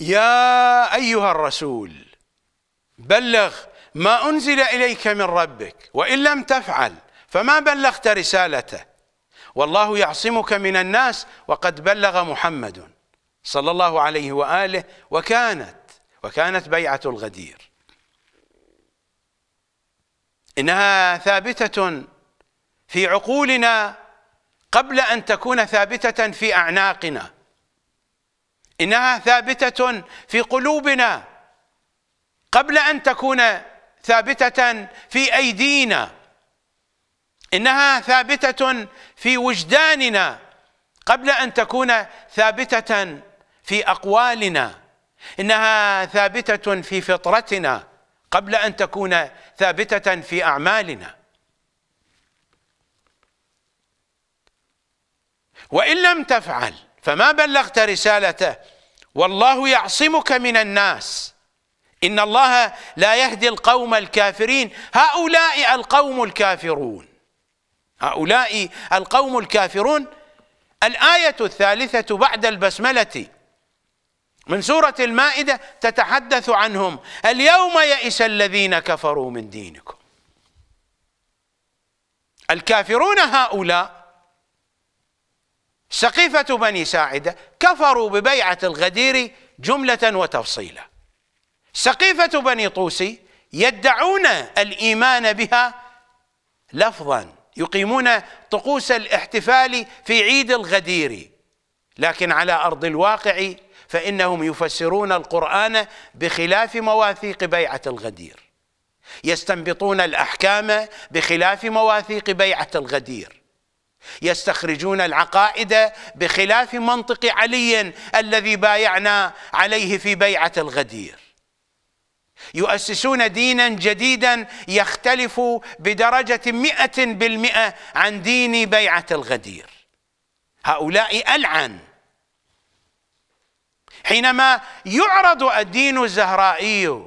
يا أيها الرسول بلغ ما أنزل إليك من ربك وإن لم تفعل فما بلغت رسالته والله يعصمك من الناس وقد بلغ محمد صلى الله عليه وآله وكانت وكانت بيعة الغدير إنها ثابتة في عقولنا قبل أن تكون ثابتة في أعناقنا إنها ثابتة في قلوبنا قبل أن تكون ثابتة في أيدينا إنها ثابتة في وجداننا قبل أن تكون ثابتة في أقوالنا إنها ثابتة في فطرتنا قبل أن تكون ثابتة في أعمالنا وإن لم تفعل فما بلغت رسالته والله يعصمك من الناس إن الله لا يهدي القوم الكافرين هؤلاء القوم الكافرون هؤلاء القوم الكافرون الآية الثالثة بعد البسملة من سورة المائدة تتحدث عنهم اليوم يئس الذين كفروا من دينكم الكافرون هؤلاء سقيفة بني ساعدة كفروا ببيعة الغدير جملة وتفصيلا سقيفة بني طوسي يدعون الإيمان بها لفظا يقيمون طقوس الاحتفال في عيد الغدير لكن على أرض الواقع فإنهم يفسرون القرآن بخلاف مواثيق بيعة الغدير يستنبطون الأحكام بخلاف مواثيق بيعة الغدير يستخرجون العقائد بخلاف منطق علي الذي بايعنا عليه في بيعه الغدير يؤسسون دينا جديدا يختلف بدرجه مئه بالمئه عن دين بيعه الغدير هؤلاء العن حينما يعرض الدين الزهرائي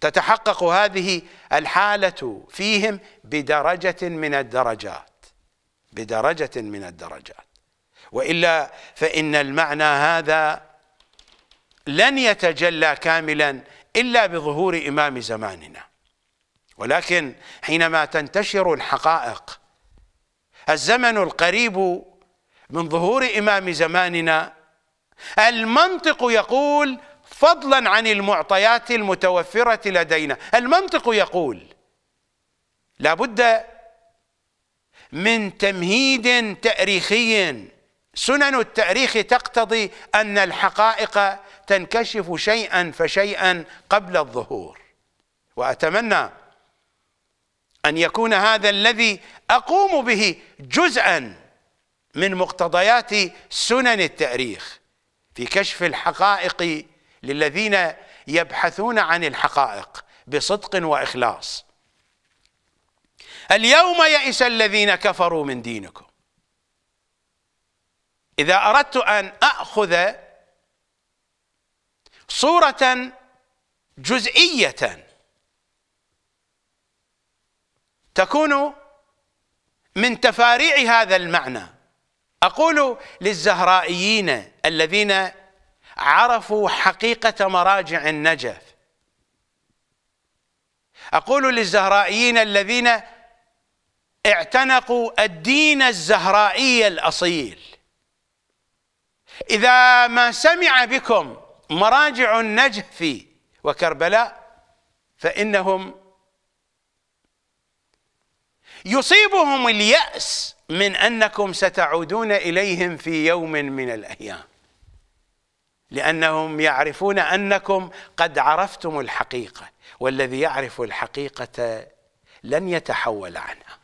تتحقق هذه الحالة فيهم بدرجة من الدرجات بدرجة من الدرجات وإلا فإن المعنى هذا لن يتجلى كاملا إلا بظهور إمام زماننا ولكن حينما تنتشر الحقائق الزمن القريب من ظهور إمام زماننا المنطق يقول فضلا عن المعطيات المتوفرة لدينا المنطق يقول لابد من تمهيد تاريخي سنن التاريخ تقتضي أن الحقائق تنكشف شيئا فشيئا قبل الظهور وأتمنى أن يكون هذا الذي أقوم به جزءا من مقتضيات سنن التاريخ في كشف الحقائق للذين يبحثون عن الحقائق بصدق واخلاص اليوم يئس الذين كفروا من دينكم اذا اردت ان اخذ صوره جزئيه تكون من تفاريع هذا المعنى اقول للزهرائيين الذين عرفوا حقيقة مراجع النجف أقول للزهرائيين الذين اعتنقوا الدين الزهرائي الأصيل إذا ما سمع بكم مراجع النجف وكربلاء فإنهم يصيبهم اليأس من أنكم ستعودون إليهم في يوم من الأيام لانهم يعرفون انكم قد عرفتم الحقيقه والذي يعرف الحقيقه لن يتحول عنها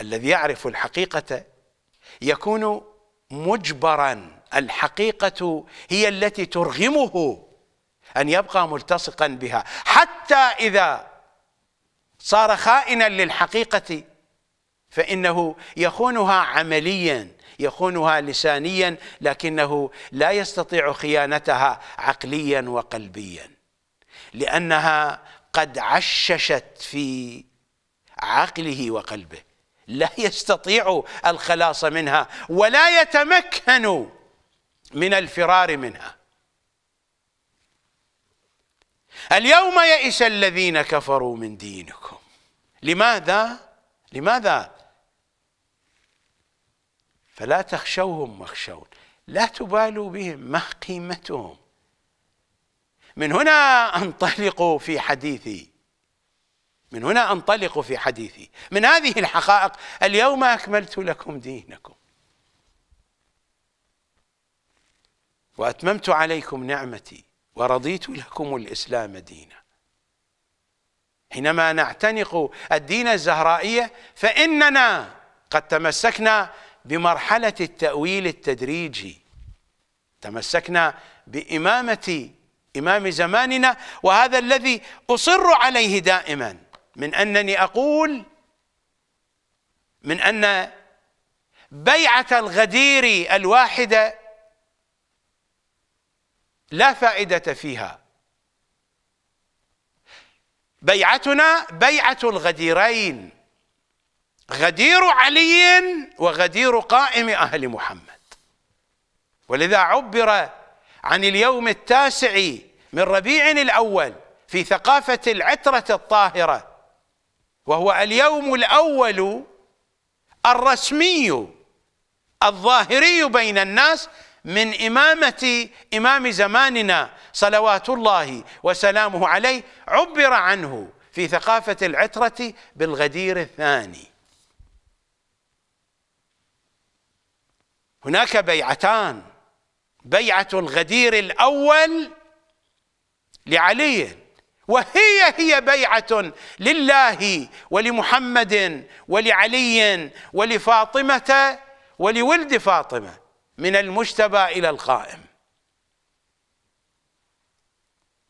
الذي يعرف الحقيقه يكون مجبرا الحقيقه هي التي ترغمه ان يبقى ملتصقا بها حتى اذا صار خائنا للحقيقه فانه يخونها عمليا يخونها لسانيا لكنه لا يستطيع خيانتها عقليا وقلبيا لانها قد عششت في عقله وقلبه لا يستطيع الخلاص منها ولا يتمكن من الفرار منها اليوم يئس الذين كفروا من دينكم لماذا لماذا فلا تخشوهم واخشون لا تبالوا بهم ما قيمتهم من هنا انطلق في حديثي من هنا انطلق في حديثي من هذه الحقائق اليوم اكملت لكم دينكم واتممت عليكم نعمتي ورضيت لكم الاسلام دينا حينما نعتنق الدين الزهرائيه فاننا قد تمسكنا بمرحلة التأويل التدريجي تمسكنا بإمامة إمام زماننا وهذا الذي أصر عليه دائما من أنني أقول من أن بيعة الغدير الواحدة لا فائدة فيها بيعتنا بيعة الغديرين غدير علي وغدير قائم أهل محمد ولذا عبر عن اليوم التاسع من ربيع الأول في ثقافة العترة الطاهرة وهو اليوم الأول الرسمي الظاهري بين الناس من إمامة إمام زماننا صلوات الله وسلامه عليه عبر عنه في ثقافة العترة بالغدير الثاني هناك بيعتان بيعة الغدير الأول لعلي وهي هي بيعة لله ولمحمد ولعلي ولفاطمة ولولد فاطمة من المجتبى إلى القائم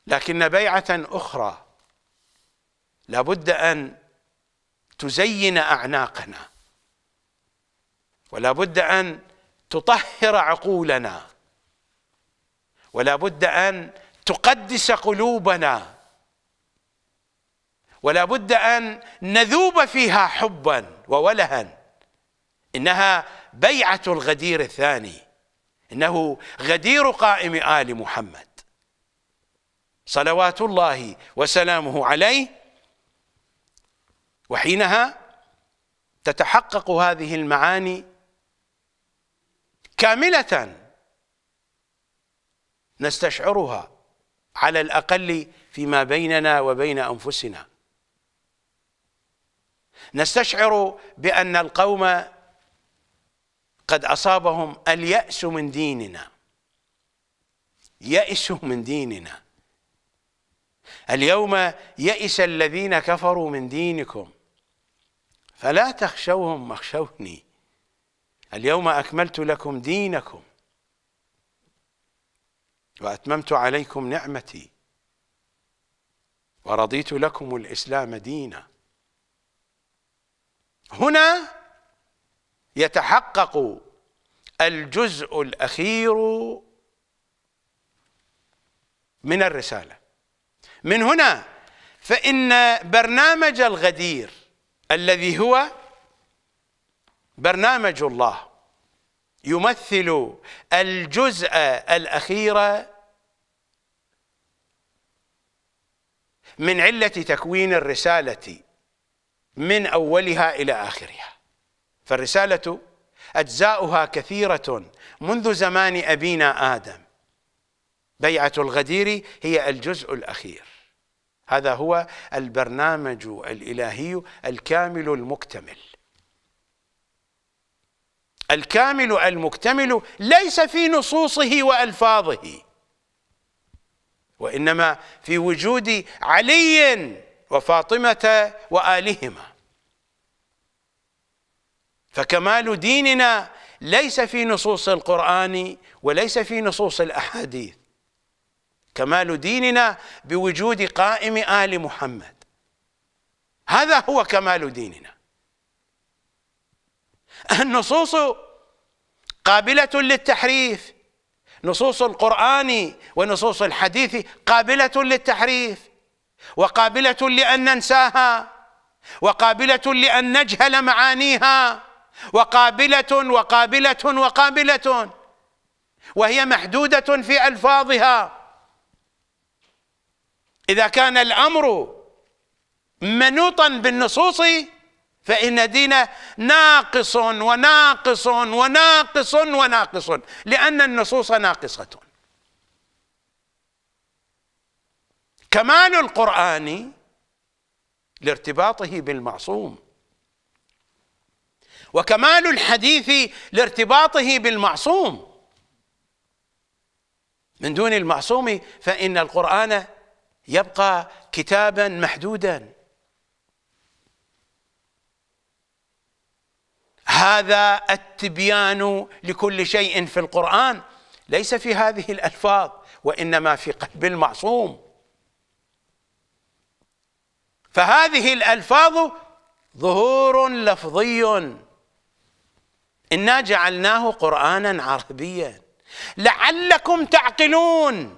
لكن بيعة أخرى لابد أن تزين أعناقنا ولابد أن تطهر عقولنا ولا بد أن تقدس قلوبنا ولا بد أن نذوب فيها حبا وولها إنها بيعة الغدير الثاني إنه غدير قائم آل محمد صلوات الله وسلامه عليه وحينها تتحقق هذه المعاني كاملة نستشعرها على الأقل فيما بيننا وبين أنفسنا نستشعر بأن القوم قد أصابهم اليأس من ديننا يئسوا من ديننا اليوم يئس الذين كفروا من دينكم فلا تخشوهم مخشوني اليوم أكملت لكم دينكم وأتممت عليكم نعمتي ورضيت لكم الإسلام دينا هنا يتحقق الجزء الأخير من الرسالة من هنا فإن برنامج الغدير الذي هو برنامج الله يمثل الجزء الأخير من علة تكوين الرسالة من أولها إلى آخرها فالرسالة أجزاؤها كثيرة منذ زمان أبينا آدم بيعة الغدير هي الجزء الأخير هذا هو البرنامج الإلهي الكامل المكتمل الكامل المكتمل ليس في نصوصه والفاظه وانما في وجود علي وفاطمه والهما فكمال ديننا ليس في نصوص القران وليس في نصوص الاحاديث كمال ديننا بوجود قائم ال محمد هذا هو كمال ديننا النصوص قابلة للتحريف نصوص القرآن ونصوص الحديث قابلة للتحريف وقابلة لأن ننساها وقابلة لأن نجهل معانيها وقابلة وقابلة وقابلة وهي محدودة في ألفاظها إذا كان الأمر منوطا بالنصوص فإن دينه ناقص وناقص وناقص وناقص لأن النصوص ناقصة كمال القرآن لارتباطه بالمعصوم وكمال الحديث لارتباطه بالمعصوم من دون المعصوم فإن القرآن يبقى كتابا محدودا هذا التبيان لكل شيء في القرآن ليس في هذه الألفاظ وإنما في قلب المعصوم فهذه الألفاظ ظهور لفظي إنا جعلناه قرآنا عربيا لعلكم تعقلون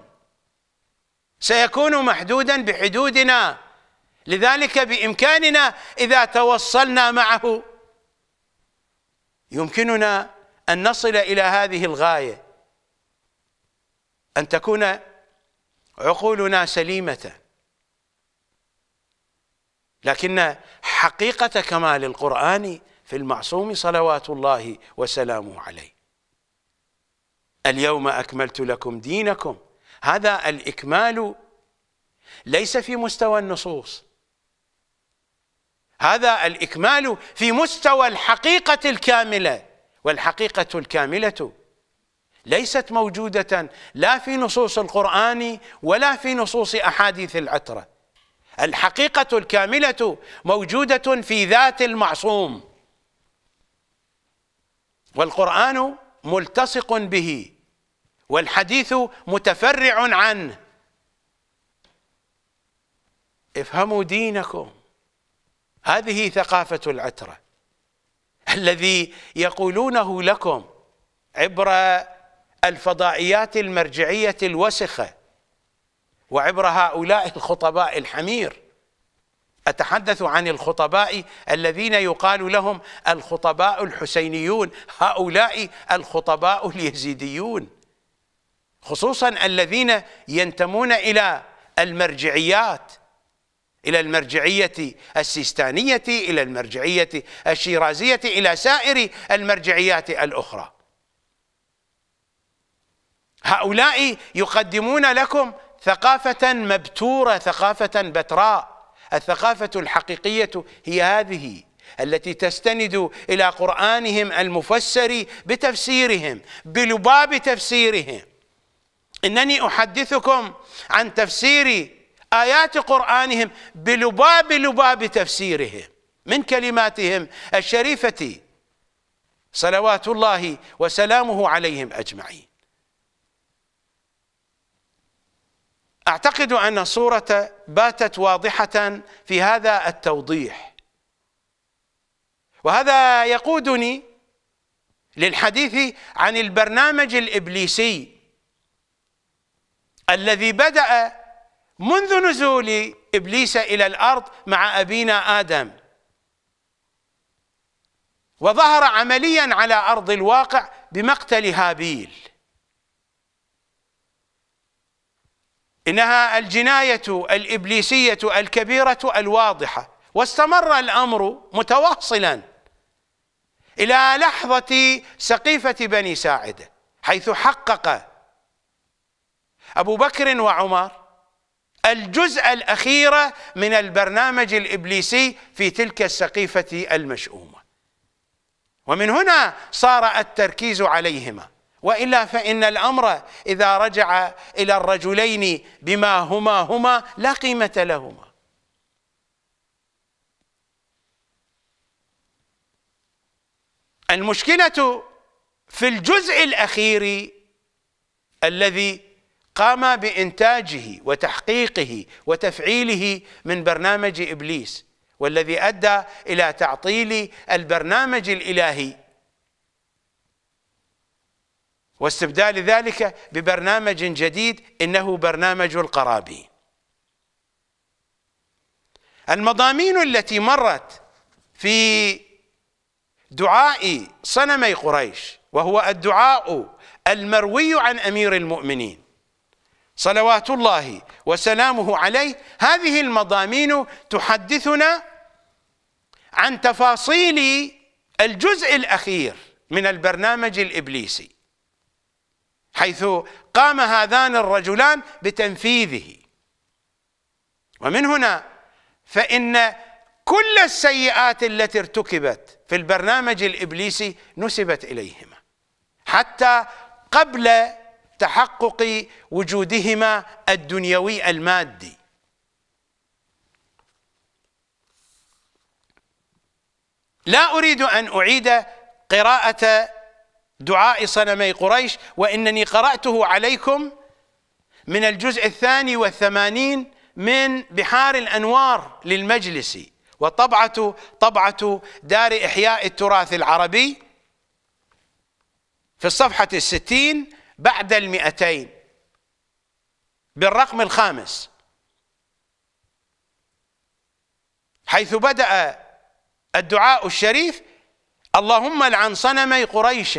سيكون محدودا بحدودنا لذلك بإمكاننا إذا توصلنا معه يمكننا أن نصل إلى هذه الغاية أن تكون عقولنا سليمة لكن حقيقة كمال القرآن في المعصوم صلوات الله وسلامه عليه اليوم أكملت لكم دينكم هذا الإكمال ليس في مستوى النصوص هذا الإكمال في مستوى الحقيقة الكاملة والحقيقة الكاملة ليست موجودة لا في نصوص القرآن ولا في نصوص أحاديث العترة الحقيقة الكاملة موجودة في ذات المعصوم والقرآن ملتصق به والحديث متفرع عنه افهموا دينكم هذه ثقافة العترة الذي يقولونه لكم عبر الفضائيات المرجعية الوسخة وعبر هؤلاء الخطباء الحمير أتحدث عن الخطباء الذين يقال لهم الخطباء الحسينيون هؤلاء الخطباء اليزيديون خصوصا الذين ينتمون إلى المرجعيات إلى المرجعية السيستانية إلى المرجعية الشيرازية إلى سائر المرجعيات الأخرى هؤلاء يقدمون لكم ثقافة مبتورة ثقافة بتراء الثقافة الحقيقية هي هذه التي تستند إلى قرآنهم المفسر بتفسيرهم بلباب تفسيرهم إنني أحدثكم عن تفسير آيات قرآنهم بلباب لباب تفسيرهم من كلماتهم الشريفة صلوات الله وسلامه عليهم أجمعين أعتقد أن صورة باتت واضحة في هذا التوضيح وهذا يقودني للحديث عن البرنامج الإبليسي الذي بدأ منذ نزول ابليس الى الارض مع ابينا ادم وظهر عمليا على ارض الواقع بمقتل هابيل انها الجنايه الابليسيه الكبيره الواضحه واستمر الامر متواصلا الى لحظه سقيفه بني ساعده حيث حقق ابو بكر وعمر الجزء الأخير من البرنامج الإبليسي في تلك السقيفة المشؤومة ومن هنا صار التركيز عليهما والا فان الامر اذا رجع الى الرجلين بما هما هما لا قيمه لهما المشكله في الجزء الاخير الذي قام بإنتاجه وتحقيقه وتفعيله من برنامج إبليس والذي أدى إلى تعطيل البرنامج الإلهي واستبدال ذلك ببرنامج جديد إنه برنامج القرابي المضامين التي مرت في دعاء صنمي قريش وهو الدعاء المروي عن أمير المؤمنين صلوات الله وسلامه عليه هذه المضامين تحدثنا عن تفاصيل الجزء الأخير من البرنامج الإبليسي حيث قام هذان الرجلان بتنفيذه ومن هنا فإن كل السيئات التي ارتكبت في البرنامج الإبليسي نسبت إليهما حتى قبل تحقق وجودهما الدنيوي المادي لا أريد أن أعيد قراءة دعاء صنمي قريش وإنني قرأته عليكم من الجزء الثاني والثمانين من بحار الأنوار للمجلس وطبعة طبعة دار إحياء التراث العربي في الصفحة الستين بعد المئتين بالرقم الخامس حيث بدأ الدعاء الشريف اللهم العن صنمي قريش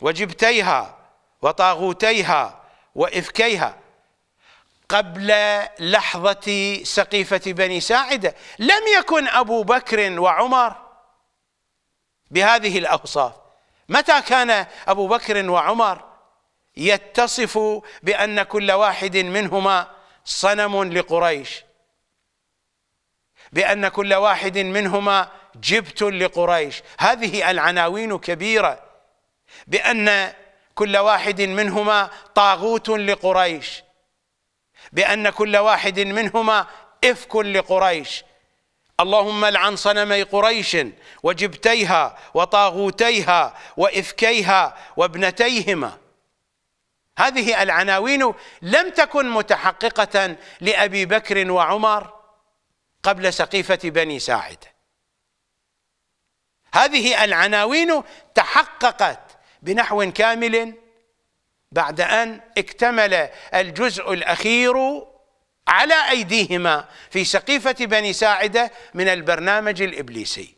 وجبتيها وطاغوتيها وإفكيها قبل لحظة سقيفة بني ساعدة لم يكن أبو بكر وعمر بهذه الأوصاف متى كان أبو بكر وعمر يتصف بأن كل واحد منهما صنم لقريش بأن كل واحد منهما جبت لقريش هذه العناوين كبيرة بأن كل واحد منهما طاغوت لقريش بأن كل واحد منهما إفك لقريش اللهم العن صنمي قريش وجبتيها وطاغوتيها وإفكيها وابنتيهما هذه العناوين لم تكن متحققة لأبي بكر وعمر قبل سقيفة بني ساعد هذه العناوين تحققت بنحو كامل بعد أن اكتمل الجزء الأخير على أيديهما في سقيفة بني ساعدة من البرنامج الإبليسي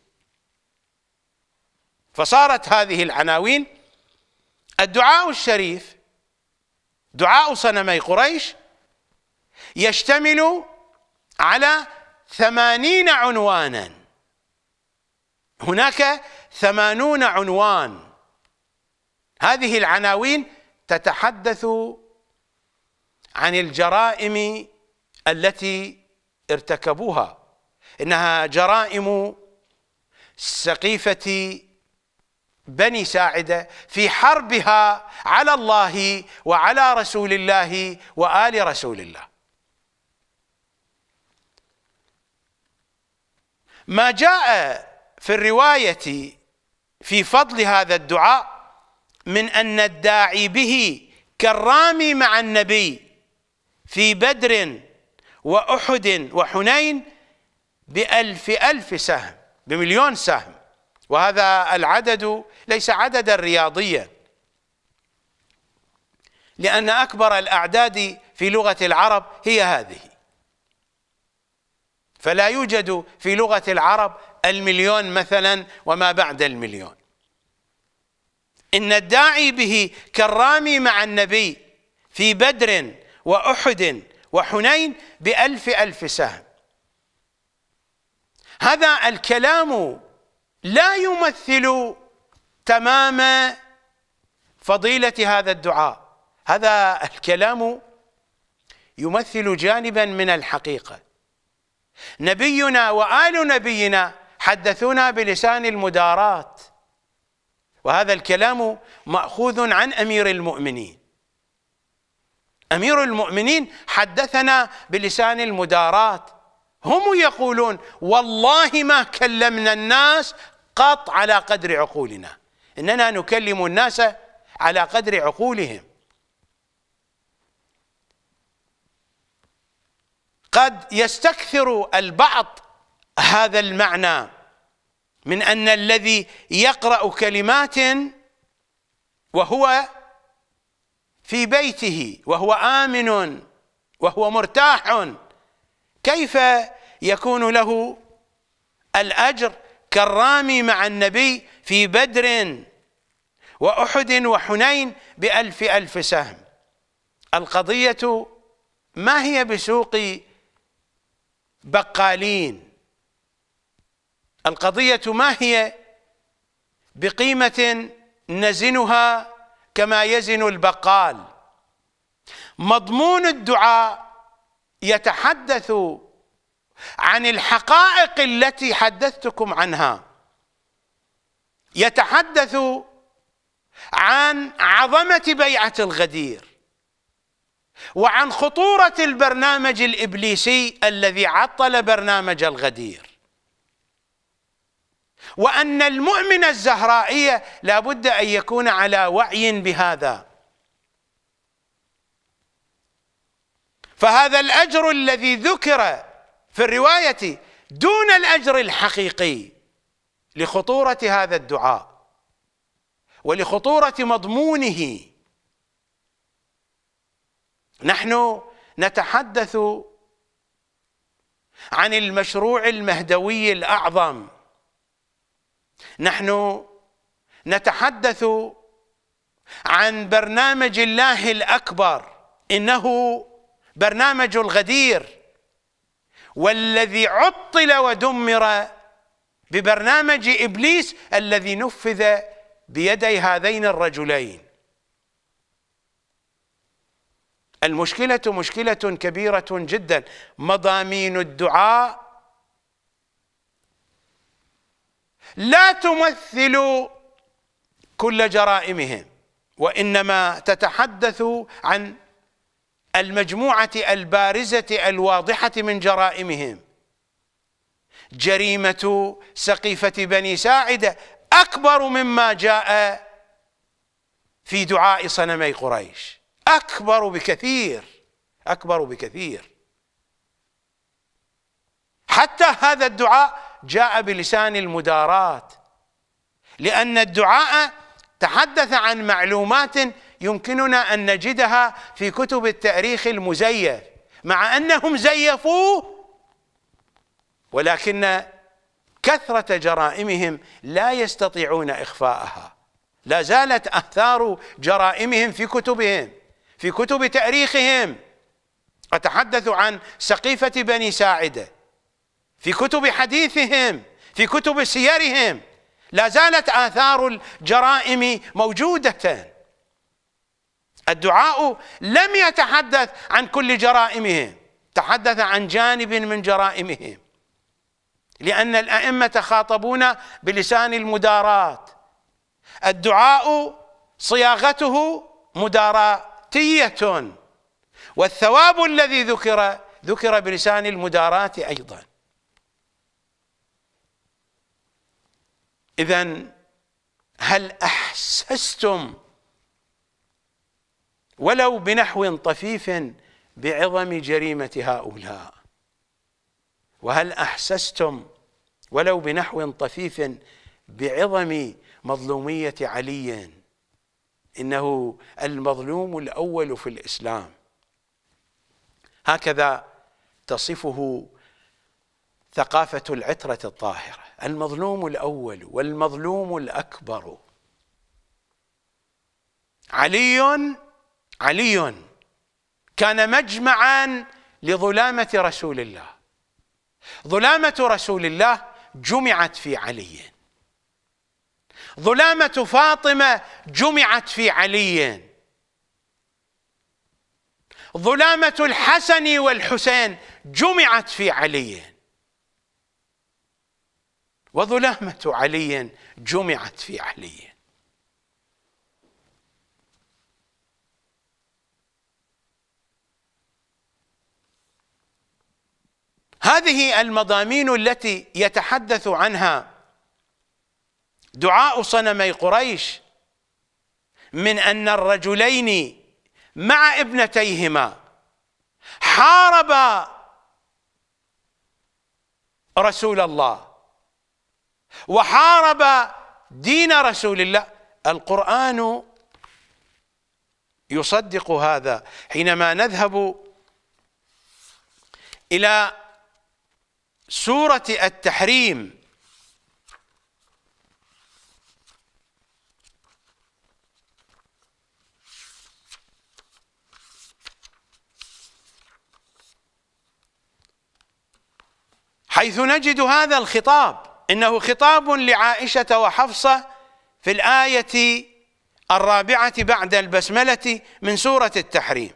فصارت هذه العناوين الدعاء الشريف دعاء صنمي قريش يشتمل على ثمانين عنوانا هناك ثمانون عنوان هذه العناوين تتحدث عن الجرائم التي ارتكبوها انها جرائم سقيفه بني ساعده في حربها على الله وعلى رسول الله وال رسول الله. ما جاء في الروايه في فضل هذا الدعاء من ان الداعي به كالرامي مع النبي في بدر واحد وحنين بألف ألف سهم بمليون سهم وهذا العدد ليس عددا رياضيا لأن أكبر الأعداد في لغة العرب هي هذه فلا يوجد في لغة العرب المليون مثلا وما بعد المليون إن الداعي به كالرامي مع النبي في بدر وأحد وحنين بألف ألف سهم هذا الكلام لا يمثل تمام فضيلة هذا الدعاء هذا الكلام يمثل جانبا من الحقيقة نبينا وآل نبينا حدثونا بلسان المدارات وهذا الكلام مأخوذ عن أمير المؤمنين أمير المؤمنين حدثنا بلسان المدارات هم يقولون والله ما كلمنا الناس قط على قدر عقولنا إننا نكلم الناس على قدر عقولهم قد يستكثر البعض هذا المعنى من أن الذي يقرأ كلمات وهو في بيته وهو آمن وهو مرتاح كيف يكون له الأجر كالرامي مع النبي في بدر وأحد وحنين بألف ألف سهم القضية ما هي بسوق بقالين القضية ما هي بقيمة نزنها كما يزن البقال مضمون الدعاء يتحدث عن الحقائق التي حدثتكم عنها يتحدث عن عظمه بيعه الغدير وعن خطوره البرنامج الابليسي الذي عطل برنامج الغدير وان المؤمن الزهرائيه لابد ان يكون على وعي بهذا فهذا الاجر الذي ذكر في الرواية دون الأجر الحقيقي لخطورة هذا الدعاء ولخطورة مضمونه نحن نتحدث عن المشروع المهدوي الأعظم نحن نتحدث عن برنامج الله الأكبر إنه برنامج الغدير والذي عطل ودمر ببرنامج إبليس الذي نفذ بيدي هذين الرجلين المشكلة مشكلة كبيرة جدا مضامين الدعاء لا تمثل كل جرائمهم وإنما تتحدث عن المجموعة البارزة الواضحة من جرائمهم جريمة سقيفة بني ساعدة أكبر مما جاء في دعاء صنمي قريش أكبر بكثير أكبر بكثير حتى هذا الدعاء جاء بلسان المدارات لأن الدعاء تحدث عن معلومات يمكننا أن نجدها في كتب التاريخ المزيف مع أنهم زيفوا ولكن كثرة جرائمهم لا يستطيعون إخفاءها لا زالت آثار جرائمهم في كتبهم في كتب تاريخهم أتحدث عن سقيفة بني ساعدة في كتب حديثهم في كتب سيرهم لا زالت آثار الجرائم موجودة الدعاء لم يتحدث عن كل جرائمهم تحدث عن جانب من جرائمهم لأن الأئمة تخاطبون بلسان المدارات الدعاء صياغته مداراتية والثواب الذي ذكر ذكر بلسان المدارات أيضا إذا هل أحسستم ولو بنحو طفيف بعظم جريمة هؤلاء وهل أحسستم ولو بنحو طفيف بعظم مظلومية علي إنه المظلوم الأول في الإسلام هكذا تصفه ثقافة العترة الطاهرة المظلوم الأول والمظلوم الأكبر علي علي كان مجمعا لظلامة رسول الله ظلامة رسول الله جمعت في علي ظلامة فاطمة جمعت في علي ظلامة الحسن والحسين جمعت في علي وظلامة علي جمعت في علي هذه المضامين التي يتحدث عنها دعاء صنمي قريش من ان الرجلين مع ابنتيهما حاربا رسول الله وحارب دين رسول الله القرآن يصدق هذا حينما نذهب إلى سورة التحريم حيث نجد هذا الخطاب إنه خطاب لعائشة وحفصة في الآية الرابعة بعد البسملة من سورة التحريم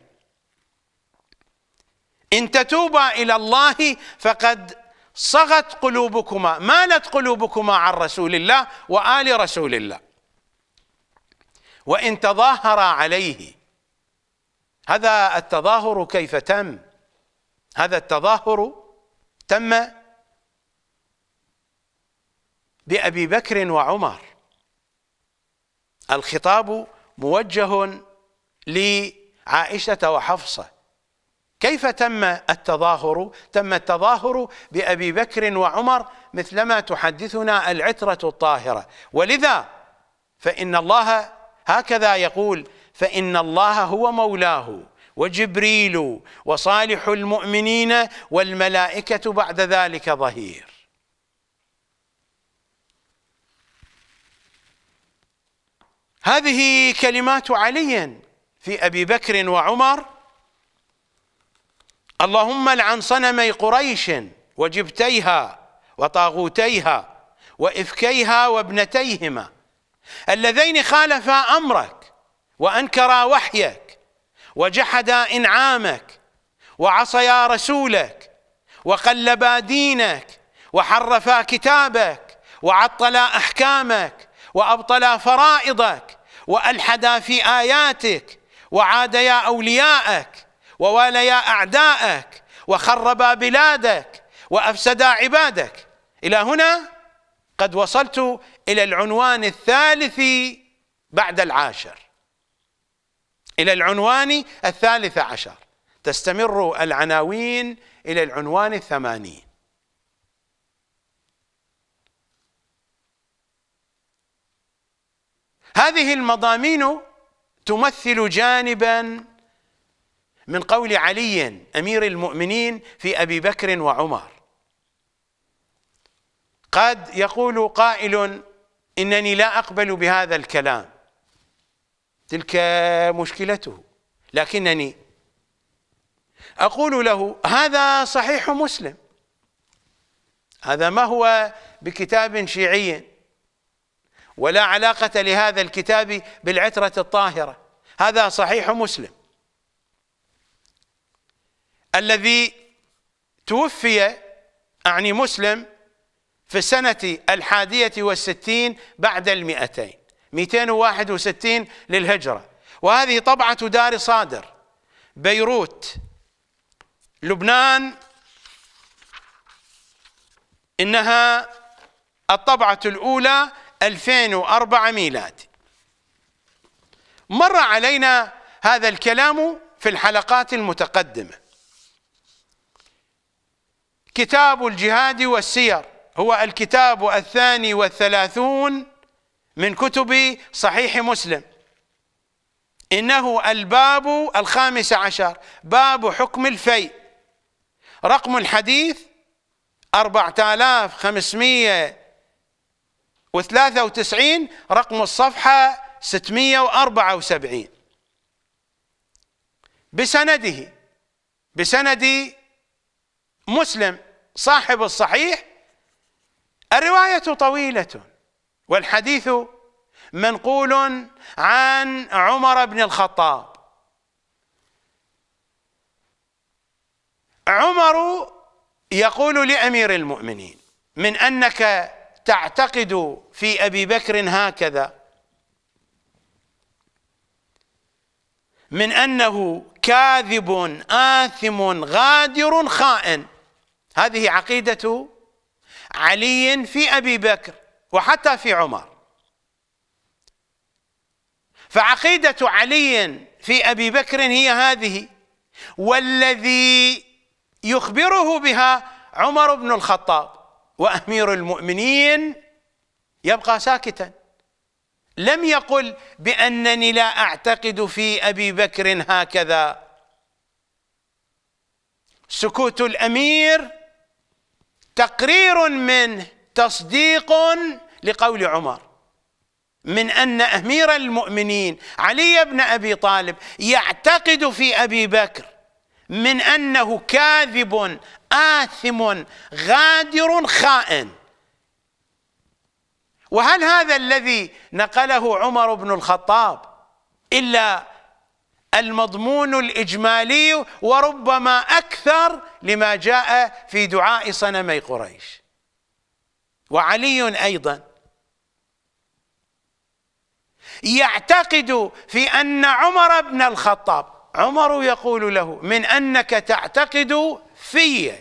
إن تتوبا إلى الله فقد صغت قلوبكما مالت قلوبكما عن رسول الله وآل رسول الله وإن تظاهرا عليه هذا التظاهر كيف تم هذا التظاهر تم بأبي بكر وعمر الخطاب موجه لعائشة وحفصة كيف تم التظاهر؟ تم التظاهر بأبي بكر وعمر مثلما تحدثنا العترة الطاهرة ولذا فإن الله هكذا يقول فإن الله هو مولاه وجبريل وصالح المؤمنين والملائكة بعد ذلك ظهير هذه كلمات علي في أبي بكر وعمر اللهم لعن صنمي قريش وجبتيها وطاغوتيها وإفكيها وابنتيهما اللذين خالفا أمرك وأنكرا وحيك وجحدا إنعامك وعصيا رسولك وقلبا دينك وحرفا كتابك وعطلا أحكامك وأبطلا فرائضك وألحدا في آياتك وعاديا أولياءك وواليا أعدائك وخربا بلادك وأفسدا عبادك إلى هنا قد وصلت إلى العنوان الثالث بعد العاشر إلى العنوان الثالث عشر تستمر العناوين إلى العنوان الثمانين هذه المضامين تمثل جانبا من قول علي امير المؤمنين في ابي بكر وعمر قد يقول قائل انني لا اقبل بهذا الكلام تلك مشكلته لكنني اقول له هذا صحيح مسلم هذا ما هو بكتاب شيعي ولا علاقه لهذا الكتاب بالعتره الطاهره هذا صحيح مسلم الذي توفي أعني مسلم في السنة الحادية والستين بعد المئتين 261 للهجرة وهذه طبعة دار صادر بيروت لبنان إنها الطبعة الأولى 2004 ميلادي مر علينا هذا الكلام في الحلقات المتقدمه كتاب الجهاد والسير هو الكتاب الثاني والثلاثون من كتب صحيح مسلم إنه الباب الخامس عشر باب حكم الفيء رقم الحديث 4593 رقم الصفحة 674 بسنده بسند مسلم صاحب الصحيح الرواية طويلة والحديث منقول عن عمر بن الخطاب عمر يقول لأمير المؤمنين من أنك تعتقد في أبي بكر هكذا من أنه كاذب آثم غادر خائن هذه عقيدة علي في أبي بكر وحتى في عمر فعقيدة علي في أبي بكر هي هذه والذي يخبره بها عمر بن الخطاب وأمير المؤمنين يبقى ساكتا لم يقل بأنني لا أعتقد في أبي بكر هكذا سكوت الأمير تقرير منه تصديق لقول عمر من أن أمير المؤمنين علي بن أبي طالب يعتقد في أبي بكر من أنه كاذب آثم غادر خائن وهل هذا الذي نقله عمر بن الخطاب إلا المضمون الإجمالي وربما أكثر لما جاء في دعاء صنمي قريش وعلي ايضا يعتقد في ان عمر بن الخطاب عمر يقول له من انك تعتقد في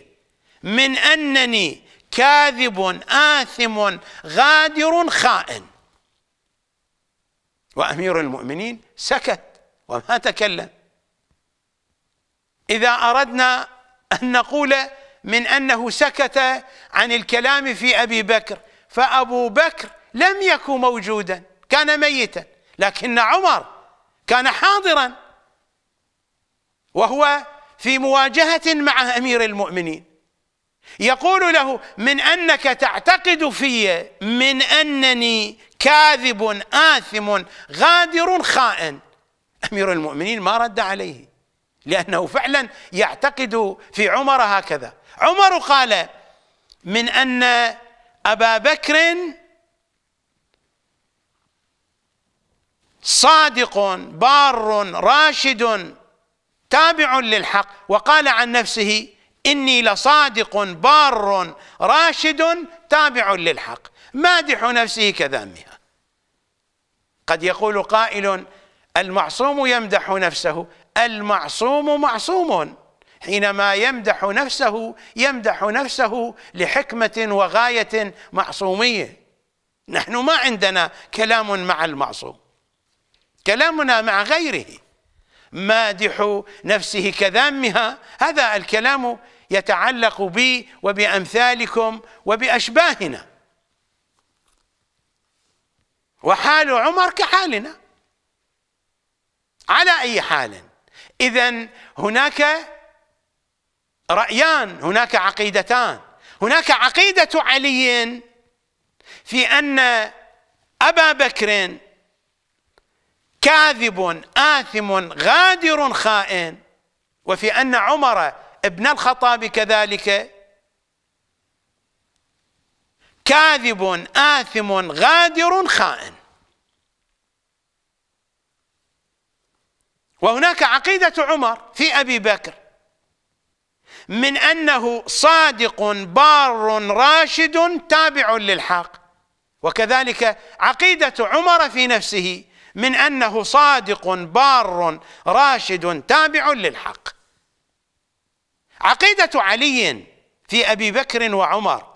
من انني كاذب آثم غادر خائن وأمير المؤمنين سكت وما تكلم إذا أردنا أن نقول من أنه سكت عن الكلام في أبي بكر فأبو بكر لم يكن موجودا كان ميتا لكن عمر كان حاضرا وهو في مواجهة مع أمير المؤمنين يقول له من أنك تعتقد في من أنني كاذب آثم غادر خائن أمير المؤمنين ما رد عليه لأنه فعلا يعتقد في عمر هكذا عمر قال من أن أبا بكر صادق بار راشد تابع للحق وقال عن نفسه إني لصادق بار راشد تابع للحق مادح نفسه كذامها قد يقول قائل المعصوم يمدح نفسه المعصوم معصوم حينما يمدح نفسه يمدح نفسه لحكمة وغاية معصومية نحن ما عندنا كلام مع المعصوم كلامنا مع غيره مادح نفسه كذامها هذا الكلام يتعلق بي وبأمثالكم وبأشباهنا وحال عمر كحالنا على أي حال اذا هناك رايان هناك عقيدتان هناك عقيده علي في ان ابا بكر كاذب آثم غادر خائن وفي أن عمر ابن الخطاب كذلك كاذب آثم غادر خائن وهناك عقيدة عمر في أبي بكر من أنه صادق بار راشد تابع للحق وكذلك عقيدة عمر في نفسه من أنه صادق بار راشد تابع للحق عقيدة علي في أبي بكر وعمر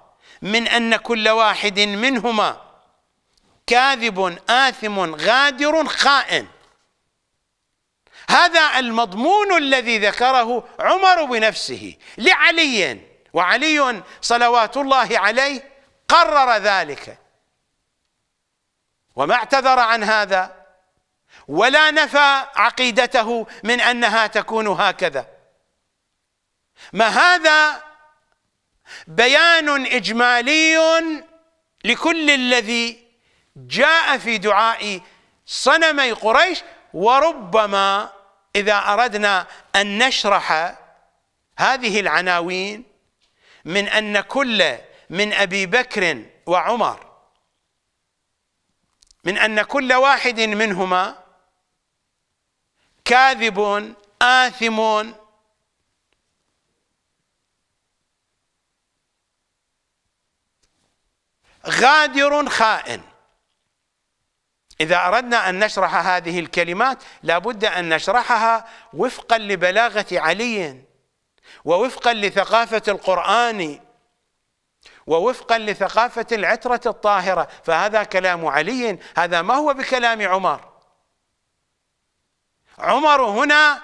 من أن كل واحد منهما كاذب آثم غادر خائن هذا المضمون الذي ذكره عمر بنفسه لعلي وعلي صلوات الله عليه قرر ذلك وما اعتذر عن هذا ولا نفى عقيدته من انها تكون هكذا ما هذا بيان اجمالي لكل الذي جاء في دعاء صنمي قريش وربما اذا اردنا ان نشرح هذه العناوين من ان كل من ابي بكر وعمر من ان كل واحد منهما كاذب آثم غادر خائن إذا أردنا أن نشرح هذه الكلمات لابد أن نشرحها وفقا لبلاغة علي ووفقا لثقافة القرآن ووفقا لثقافة العترة الطاهرة فهذا كلام علي هذا ما هو بكلام عمر عمر هنا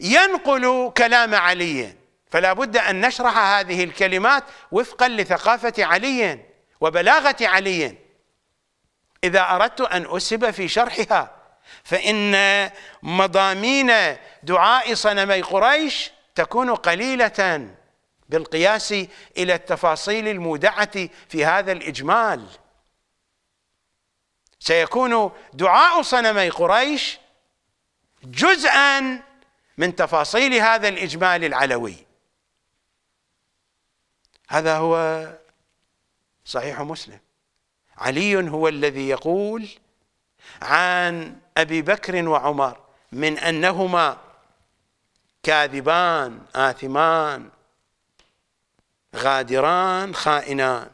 ينقل كلام علي فلا بد أن نشرح هذه الكلمات وفقا لثقافة علي وبلاغة علي إذا أردت أن أسب في شرحها فإن مضامين دعاء صنمي قريش تكون قليلة بالقياس إلى التفاصيل المودعة في هذا الإجمال سيكون دعاء صنمي قريش جزءا من تفاصيل هذا الإجمال العلوي هذا هو صحيح مسلم علي هو الذي يقول عن أبي بكر وعمر من أنهما كاذبان آثمان غادران خائنان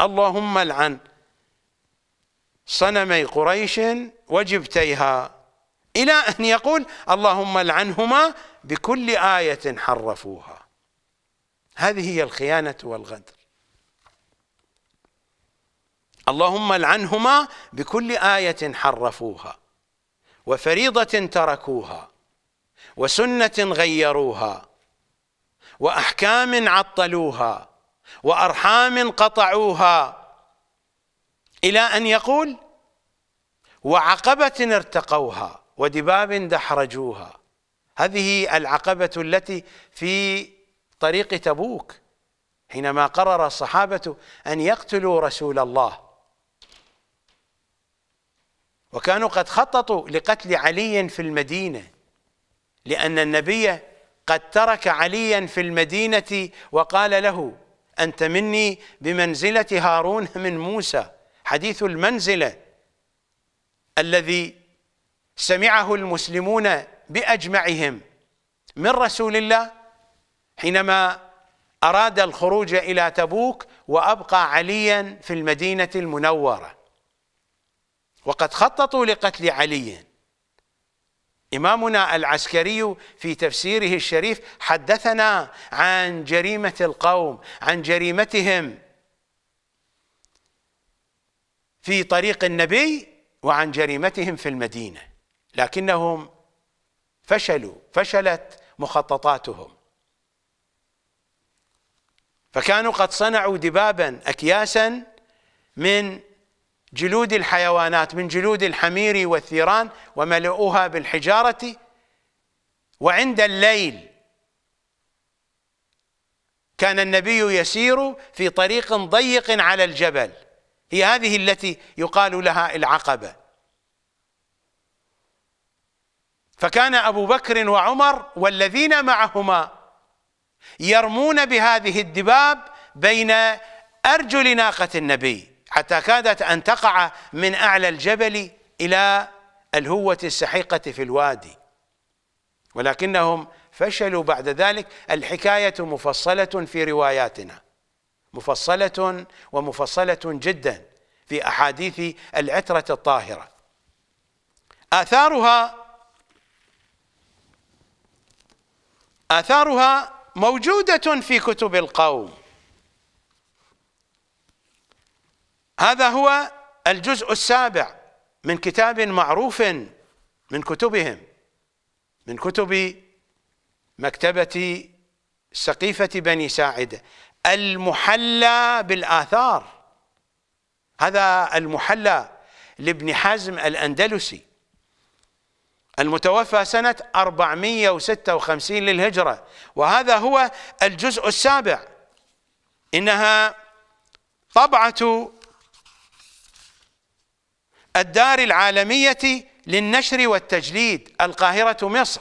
اللهم العن صنمي قريش وجبتيها إلى أن يقول اللهم العنهما بكل آية حرفوها هذه هي الخيانة والغدر اللهم العنهما بكل آية حرفوها وفريضة تركوها وسنة غيروها وأحكام عطلوها وأرحام قطعوها إلى أن يقول وعقبة ارتقوها ودباب دحرجوها هذه العقبة التي في طريق تبوك حينما قرر الصحابة أن يقتلوا رسول الله وكانوا قد خططوا لقتل علي في المدينة لأن النبي قد ترك عليا في المدينة وقال له أنت مني بمنزلة هارون من موسى حديث المنزلة الذي سمعه المسلمون بأجمعهم من رسول الله حينما أراد الخروج إلى تبوك وأبقى عليا في المدينة المنورة وقد خططوا لقتل علي إمامنا العسكري في تفسيره الشريف حدثنا عن جريمة القوم عن جريمتهم في طريق النبي وعن جريمتهم في المدينة لكنهم فشلوا فشلت مخططاتهم فكانوا قد صنعوا دبابا أكياسا من جلود الحيوانات من جلود الحمير والثيران وملؤها بالحجارة وعند الليل كان النبي يسير في طريق ضيق على الجبل هي هذه التي يقال لها العقبة فكان أبو بكر وعمر والذين معهما يرمون بهذه الدباب بين أرجل ناقة النبي حتى كادت أن تقع من أعلى الجبل إلى الهوة السحيقة في الوادي ولكنهم فشلوا بعد ذلك الحكاية مفصلة في رواياتنا مفصلة ومفصلة جدا في أحاديث العترة الطاهرة آثارها آثارها موجودة في كتب القوم هذا هو الجزء السابع من كتاب معروف من كتبهم من كتب مكتبة سقيفة بني ساعدة المحلى بالآثار هذا المحلى لابن حزم الأندلسي المتوفى سنة 456 للهجرة وهذا هو الجزء السابع إنها طبعة الدار العالمية للنشر والتجليد القاهرة مصر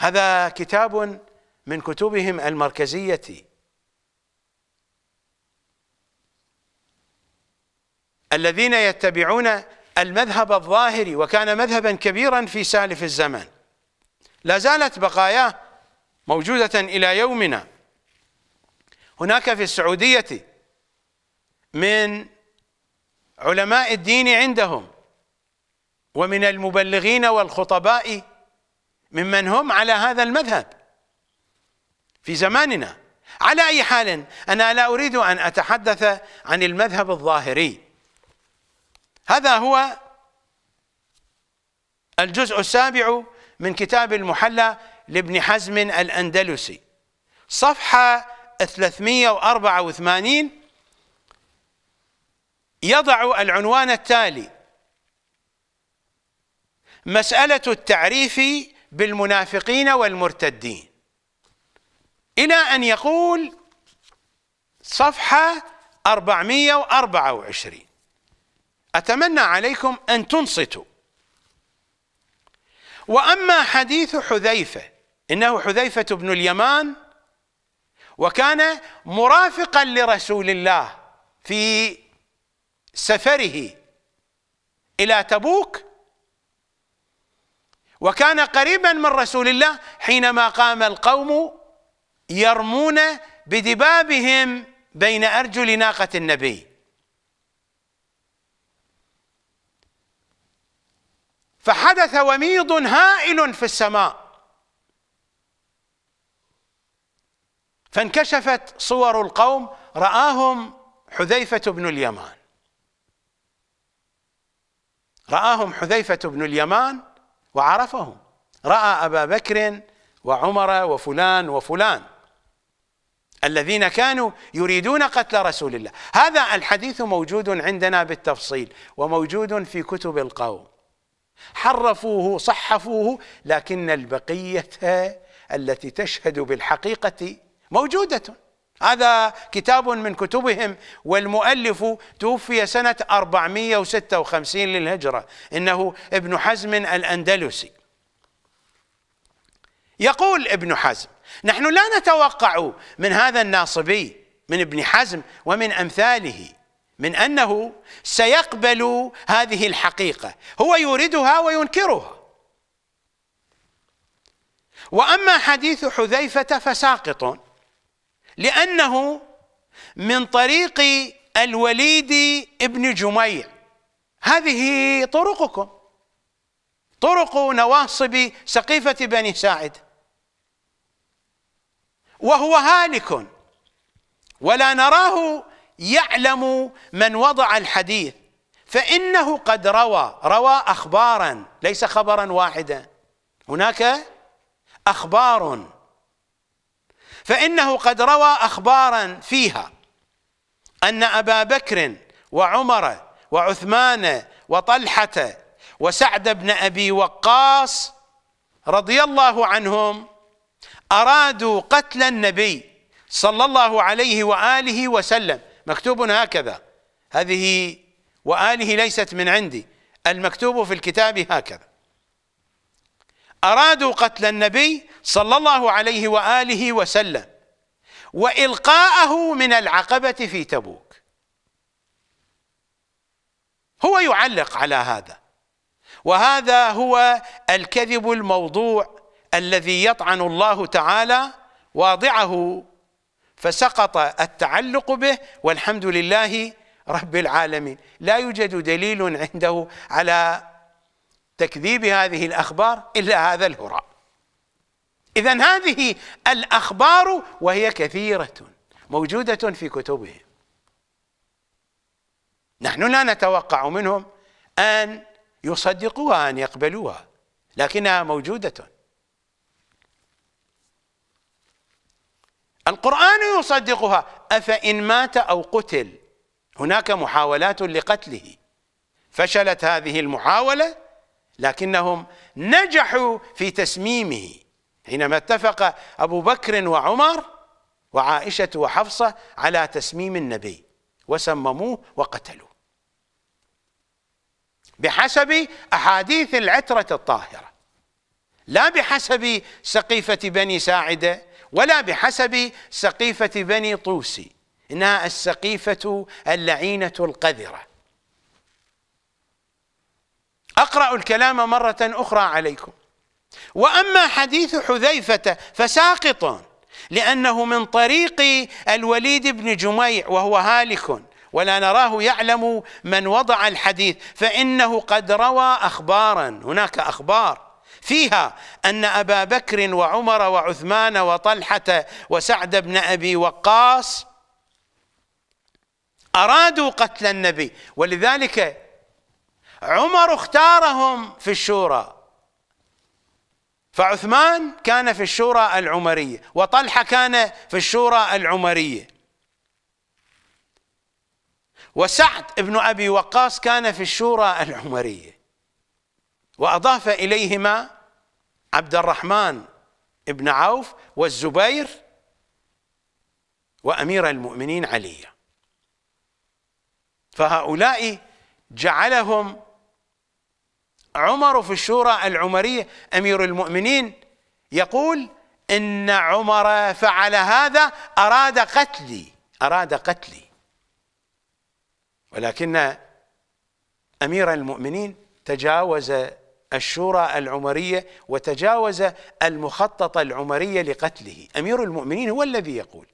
هذا كتاب من كتبهم المركزية الذين يتبعون المذهب الظاهري وكان مذهبا كبيرا في سالف الزمن لا زالت بقاياه موجودة إلى يومنا هناك في السعودية من علماء الدين عندهم ومن المبلغين والخطباء ممن هم على هذا المذهب في زماننا على أي حال أنا لا أريد أن أتحدث عن المذهب الظاهري هذا هو الجزء السابع من كتاب المحلى لابن حزم الأندلسي صفحة 384 يضع العنوان التالي مسألة التعريف بالمنافقين والمرتدين إلى أن يقول صفحة 424 أتمنى عليكم أن تنصتوا وأما حديث حذيفة إنه حذيفة بن اليمان وكان مرافقا لرسول الله في سفره الى تبوك وكان قريبا من رسول الله حينما قام القوم يرمون بدبابهم بين ارجل ناقه النبي فحدث وميض هائل في السماء فانكشفت صور القوم راهم حذيفه بن اليمان رآهم حذيفة بن اليمان وعرفهم رأى أبا بكر وعمر وفلان وفلان الذين كانوا يريدون قتل رسول الله هذا الحديث موجود عندنا بالتفصيل وموجود في كتب القوم حرفوه صحفوه لكن البقية التي تشهد بالحقيقة موجودة هذا كتاب من كتبهم والمؤلف توفي سنة 456 للهجرة إنه ابن حزم الأندلسي يقول ابن حزم نحن لا نتوقع من هذا الناصبي من ابن حزم ومن أمثاله من أنه سيقبل هذه الحقيقة هو يوردها وينكرها وأما حديث حذيفة فساقط لأنه من طريق الوليد ابن جميع هذه طرقكم طرق نواصب سقيفة بني ساعد وهو هالك ولا نراه يعلم من وضع الحديث فإنه قد روى روى أخبارا ليس خبرا واحدا هناك أخبار فإنه قد روى أخبارا فيها أن أبا بكر وعمر وعثمان وطلحة وسعد بن أبي وقاص رضي الله عنهم أرادوا قتل النبي صلى الله عليه وآله وسلم مكتوب هكذا هذه وآله ليست من عندي المكتوب في الكتاب هكذا أرادوا قتل النبي صلى الله عليه وآله وسلم وإلقاءه من العقبة في تبوك هو يعلق على هذا وهذا هو الكذب الموضوع الذي يطعن الله تعالى واضعه فسقط التعلق به والحمد لله رب العالمين لا يوجد دليل عنده على تكذيب هذه الأخبار إلا هذا الهراء إذا هذه الأخبار وهي كثيرة موجودة في كتبهم نحن لا نتوقع منهم أن يصدقوها أن يقبلوها لكنها موجودة القرآن يصدقها أفإن مات أو قتل هناك محاولات لقتله فشلت هذه المحاولة لكنهم نجحوا في تسميمه حينما اتفق أبو بكر وعمر وعائشة وحفصة على تسميم النبي وسمموه وقتلوه بحسب أحاديث العترة الطاهرة لا بحسب سقيفة بني ساعدة ولا بحسب سقيفة بني طوسي إنها السقيفة اللعينة القذرة أقرأ الكلام مرة أخرى عليكم وأما حديث حذيفة فساقط لأنه من طريق الوليد بن جميع وهو هالك ولا نراه يعلم من وضع الحديث فإنه قد روى أخبارا هناك أخبار فيها أن أبا بكر وعمر وعثمان وطلحة وسعد بن أبي وقاص أرادوا قتل النبي ولذلك عمر اختارهم في الشورى فعثمان كان في الشورى العمرية وطلحة كان في الشورى العمرية وسعد بن أبي وقاص كان في الشورى العمرية وأضاف إليهما عبد الرحمن بن عوف والزبير وأمير المؤمنين علي فهؤلاء جعلهم عمر في الشورى العمرية أمير المؤمنين يقول إن عمر فعل هذا أراد قتلي أراد قتلي ولكن أمير المؤمنين تجاوز الشورى العمرية وتجاوز المخطط العمرية لقتله أمير المؤمنين هو الذي يقول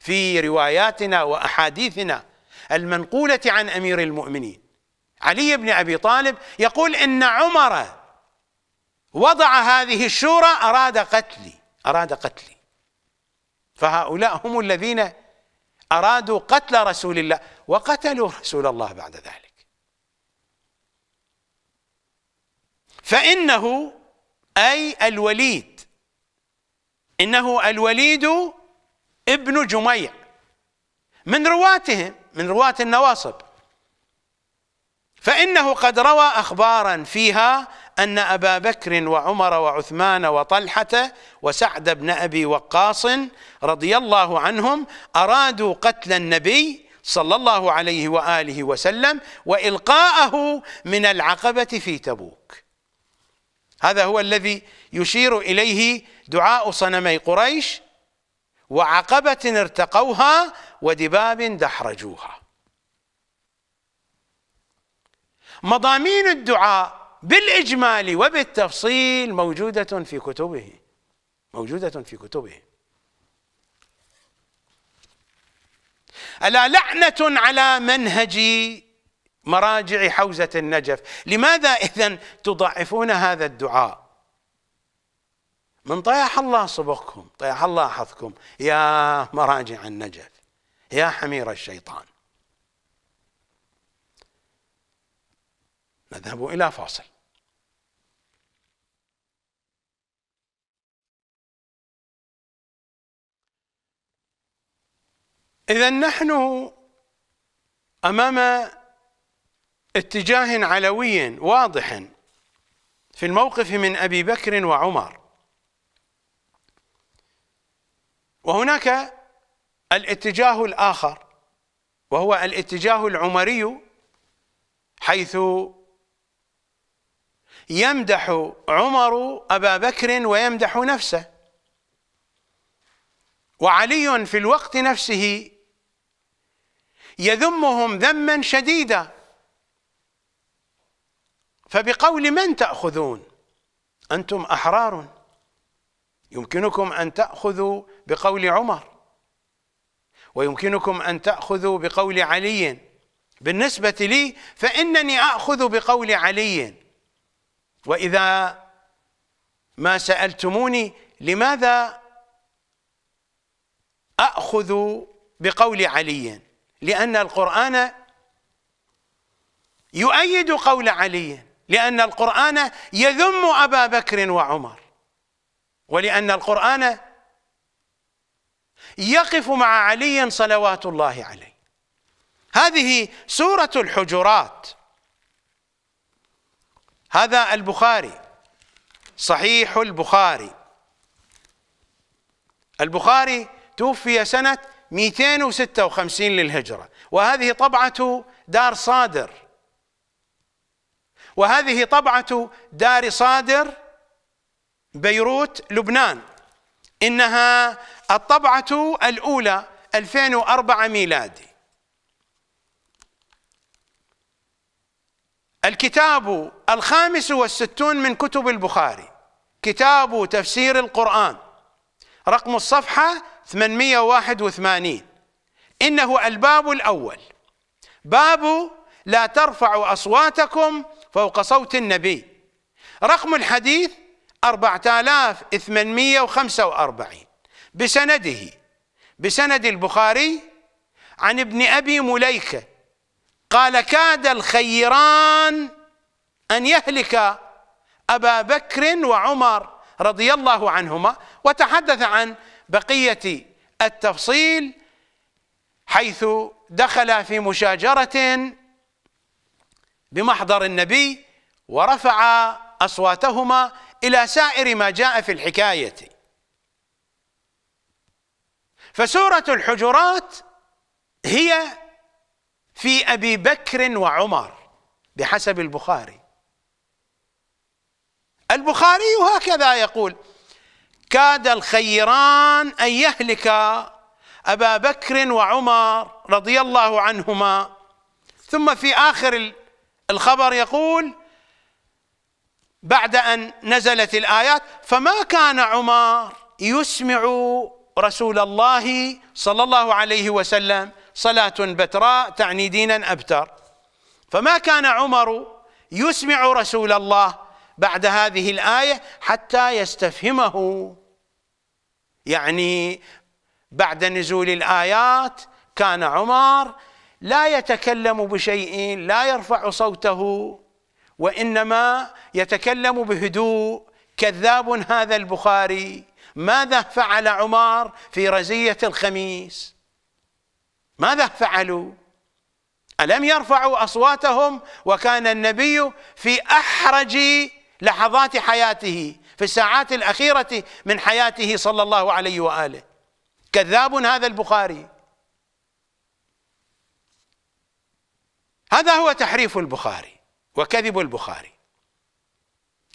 في رواياتنا وأحاديثنا المنقولة عن أمير المؤمنين علي بن ابي طالب يقول ان عمر وضع هذه الشورى اراد قتلي اراد قتلي فهؤلاء هم الذين ارادوا قتل رسول الله وقتلوا رسول الله بعد ذلك فانه اي الوليد انه الوليد ابن جميع من رواتهم من رواه النواصب فإنه قد روى أخبارا فيها أن أبا بكر وعمر وعثمان وطلحة وسعد بن أبي وقاص رضي الله عنهم أرادوا قتل النبي صلى الله عليه وآله وسلم وإلقاءه من العقبة في تبوك هذا هو الذي يشير إليه دعاء صنمي قريش وعقبة ارتقوها ودباب دحرجوها مضامين الدعاء بالإجمال وبالتفصيل موجودة في كتبه موجودة في كتبه ألا لعنة على منهج مراجع حوزة النجف لماذا إذا تضعفون هذا الدعاء من طيح الله صبغكم طيح الله حظكم يا مراجع النجف يا حمير الشيطان نذهب إلى فاصل إذا نحن أمام اتجاه علوي واضح في الموقف من أبي بكر وعمر وهناك الاتجاه الآخر وهو الاتجاه العمري حيث يمدح عمر أبا بكر ويمدح نفسه وعلي في الوقت نفسه يذمهم ذما شديدا فبقول من تأخذون أنتم أحرار يمكنكم أن تأخذوا بقول عمر ويمكنكم أن تأخذوا بقول علي بالنسبة لي فإنني اخذ بقول علي وإذا ما سألتموني لماذا أخذ بقول علي لأن القرآن يؤيد قول علي لأن القرآن يذم أبا بكر وعمر ولأن القرآن يقف مع علي صلوات الله عليه هذه سورة الحجرات هذا البخاري صحيح البخاري البخاري توفي سنة 256 للهجرة وهذه طبعة دار صادر وهذه طبعة دار صادر بيروت لبنان إنها الطبعة الأولى 2004 ميلادي الكتاب الخامس والستون من كتب البخاري كتاب تفسير القرآن رقم الصفحة 881 إنه الباب الأول باب لا ترفعوا أصواتكم فوق صوت النبي رقم الحديث 4845 بسنده بسند البخاري عن ابن أبي مليكة قال كاد الخيران أن يهلك أبا بكر وعمر رضي الله عنهما وتحدث عن بقية التفصيل حيث دخل في مشاجرة بمحضر النبي ورفع أصواتهما إلى سائر ما جاء في الحكاية فسورة الحجرات هي في أبي بكر وعمر بحسب البخاري البخاري هكذا يقول كاد الخيران أن يهلك أبا بكر وعمر رضي الله عنهما ثم في آخر الخبر يقول بعد أن نزلت الآيات فما كان عمر يسمع رسول الله صلى الله عليه وسلم صلاة بتراء تعني دينا أبتر فما كان عمر يسمع رسول الله بعد هذه الآية حتى يستفهمه يعني بعد نزول الآيات كان عمر لا يتكلم بشيء لا يرفع صوته وإنما يتكلم بهدوء كذاب هذا البخاري ماذا فعل عمر في رزية الخميس ماذا فعلوا ألم يرفعوا أصواتهم وكان النبي في أحرج لحظات حياته في الساعات الأخيرة من حياته صلى الله عليه وآله كذاب هذا البخاري هذا هو تحريف البخاري وكذب البخاري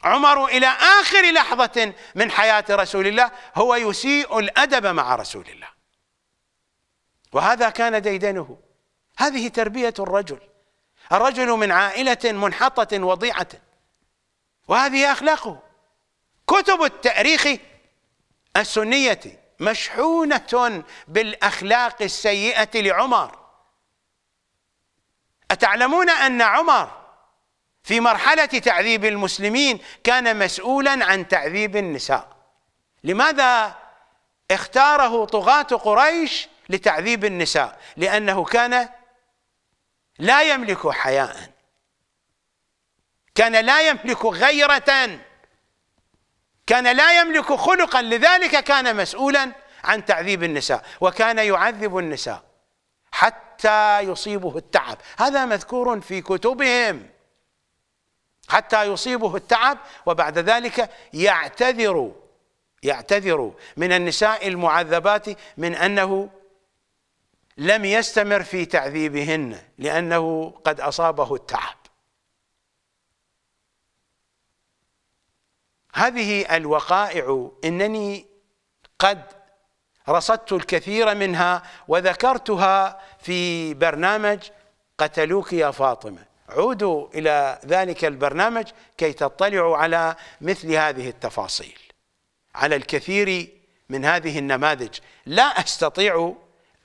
عمر إلى آخر لحظة من حياة رسول الله هو يسيء الأدب مع رسول الله وهذا كان ديدنه هذه تربية الرجل الرجل من عائلة منحطة وضيعة وهذه أخلاقه كتب التاريخ السنية مشحونة بالأخلاق السيئة لعمر أتعلمون أن عمر في مرحلة تعذيب المسلمين كان مسؤولا عن تعذيب النساء لماذا اختاره طغاة قريش لتعذيب النساء لأنه كان لا يملك حياء كان لا يملك غيرة كان لا يملك خلقا لذلك كان مسؤولا عن تعذيب النساء وكان يعذب النساء حتى يصيبه التعب هذا مذكور في كتبهم حتى يصيبه التعب وبعد ذلك يعتذر يعتذر من النساء المعذبات من أنه لم يستمر في تعذيبهن لأنه قد أصابه التعب هذه الوقائع إنني قد رصدت الكثير منها وذكرتها في برنامج قتلوك يا فاطمة عودوا إلى ذلك البرنامج كي تطلعوا على مثل هذه التفاصيل على الكثير من هذه النماذج لا أستطيع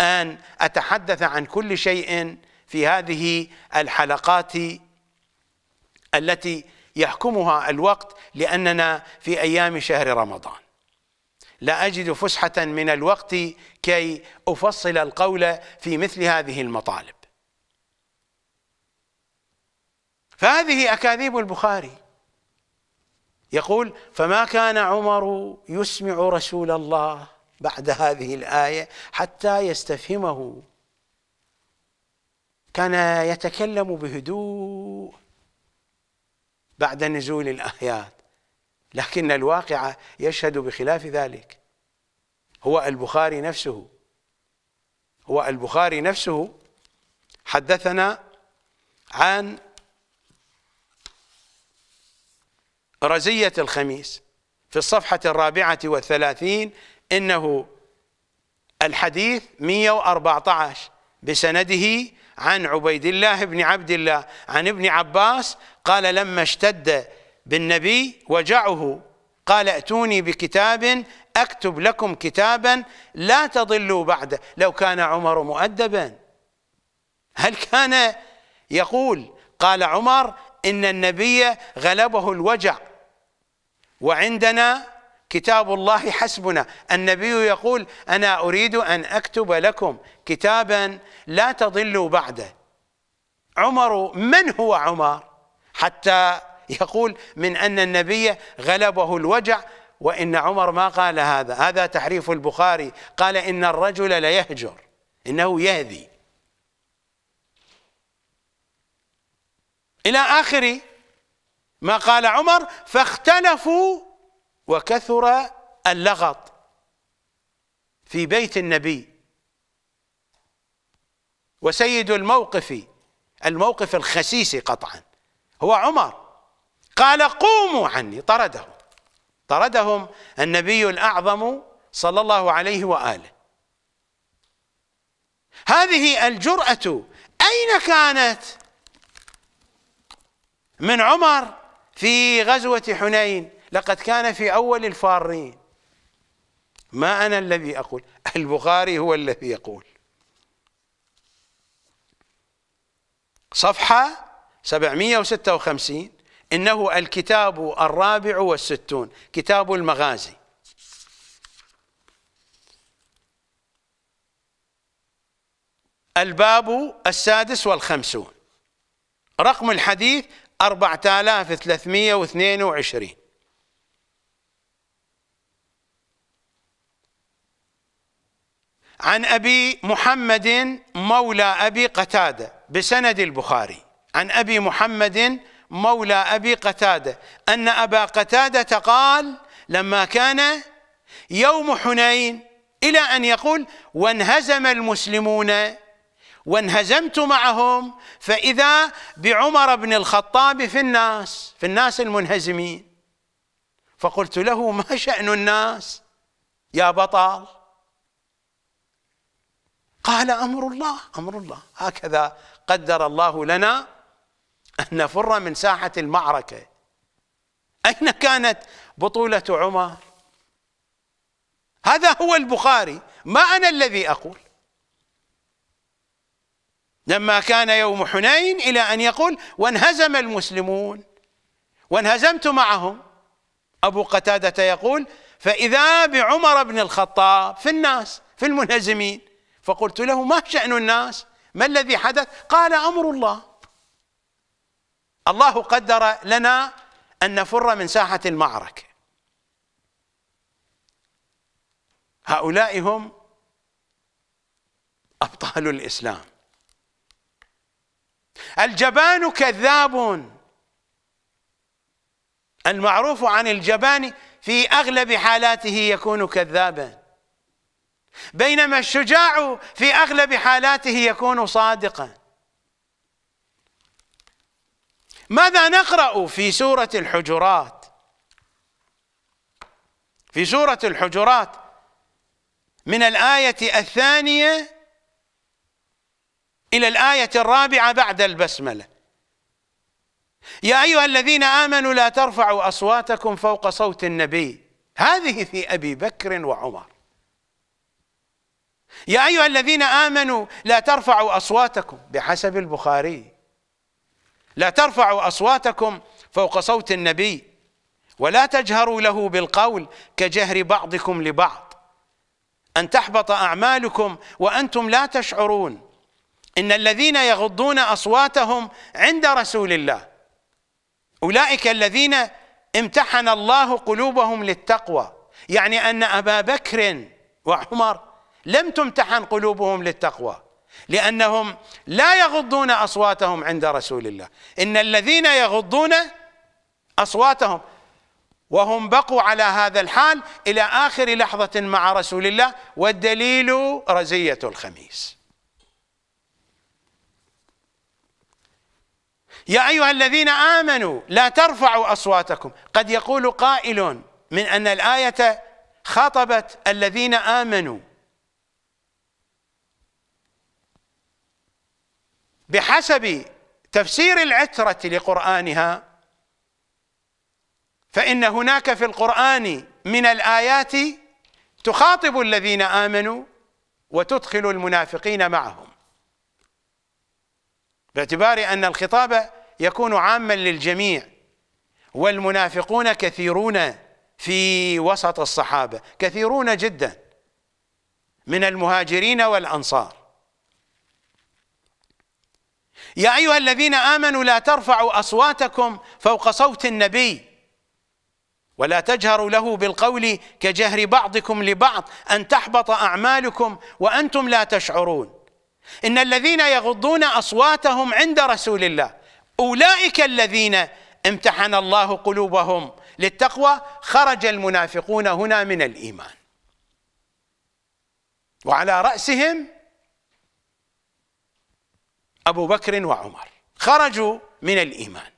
أن أتحدث عن كل شيء في هذه الحلقات التي يحكمها الوقت لأننا في أيام شهر رمضان لا أجد فسحة من الوقت كي أفصل القول في مثل هذه المطالب فهذه أكاذيب البخاري يقول فما كان عمر يسمع رسول الله بعد هذه الآية حتى يستفهمه كان يتكلم بهدوء بعد نزول الآيات لكن الواقع يشهد بخلاف ذلك هو البخاري نفسه هو البخاري نفسه حدثنا عن رزية الخميس في الصفحة الرابعة والثلاثين إنه الحديث 114 بسنده عن عبيد الله بن عبد الله عن ابن عباس قال لما اشتد بالنبي وجعه قال ائتوني بكتاب اكتب لكم كتابا لا تضلوا بعده لو كان عمر مؤدبا هل كان يقول قال عمر ان النبي غلبه الوجع وعندنا كتاب الله حسبنا النبي يقول أنا أريد أن أكتب لكم كتابا لا تضلوا بعده عمر من هو عمر حتى يقول من أن النبي غلبه الوجع وإن عمر ما قال هذا هذا تحريف البخاري قال إن الرجل ليهجر إنه يهذي إلى آخر ما قال عمر فاختلفوا وكثر اللغط في بيت النبي وسيد الموقف الموقف الخسيس قطعا هو عمر قال قوموا عني طردهم طردهم النبي الأعظم صلى الله عليه وآله هذه الجرأة أين كانت من عمر في غزوة حنين لقد كان في أول الفارين ما أنا الذي أقول البخاري هو الذي يقول صفحة 756 إنه الكتاب الرابع والستون كتاب المغازي الباب السادس والخمسون رقم الحديث 4322 عن أبي محمد مولى أبي قتادة بسند البخاري عن أبي محمد مولى أبي قتادة أن أبا قتادة قال لما كان يوم حنين إلى أن يقول وانهزم المسلمون وانهزمت معهم فإذا بعمر بن الخطاب في الناس في الناس المنهزمين فقلت له ما شأن الناس يا بطل قال أمر الله أمر الله هكذا قدر الله لنا أن نفر من ساحة المعركة أين كانت بطولة عمر هذا هو البخاري ما أنا الذي أقول لما كان يوم حنين إلى أن يقول وانهزم المسلمون وانهزمت معهم أبو قتادة يقول فإذا بعمر بن الخطاب في الناس في المنهزمين فقلت له ما شأن الناس ما الذي حدث قال أمر الله الله قدر لنا أن نفر من ساحة المعركة هؤلاء هم أبطال الإسلام الجبان كذاب المعروف عن الجبان في أغلب حالاته يكون كذابا بينما الشجاع في اغلب حالاته يكون صادقا ماذا نقرا في سوره الحجرات في سوره الحجرات من الايه الثانيه الى الايه الرابعه بعد البسمله يا ايها الذين امنوا لا ترفعوا اصواتكم فوق صوت النبي هذه في ابي بكر وعمر يا أيها الذين آمنوا لا ترفعوا أصواتكم بحسب البخاري لا ترفعوا أصواتكم فوق صوت النبي ولا تجهروا له بالقول كجهر بعضكم لبعض أن تحبط أعمالكم وأنتم لا تشعرون إن الذين يغضون أصواتهم عند رسول الله أولئك الذين امتحن الله قلوبهم للتقوى يعني أن أبا بكر وعمر لم تمتحن قلوبهم للتقوى لأنهم لا يغضون أصواتهم عند رسول الله إن الذين يغضون أصواتهم وهم بقوا على هذا الحال إلى آخر لحظة مع رسول الله والدليل رزية الخميس يا أيها الذين آمنوا لا ترفعوا أصواتكم قد يقول قائل من أن الآية خاطبت الذين آمنوا بحسب تفسير العترة لقرآنها فإن هناك في القرآن من الآيات تخاطب الذين آمنوا وتدخل المنافقين معهم باعتبار أن الخطاب يكون عاما للجميع والمنافقون كثيرون في وسط الصحابة كثيرون جدا من المهاجرين والأنصار يا أيها الذين آمنوا لا ترفعوا أصواتكم فوق صوت النبي ولا تجهروا له بالقول كجهر بعضكم لبعض أن تحبط أعمالكم وأنتم لا تشعرون إن الذين يغضون أصواتهم عند رسول الله أولئك الذين امتحن الله قلوبهم للتقوى خرج المنافقون هنا من الإيمان وعلى رأسهم أبو بكر وعمر خرجوا من الإيمان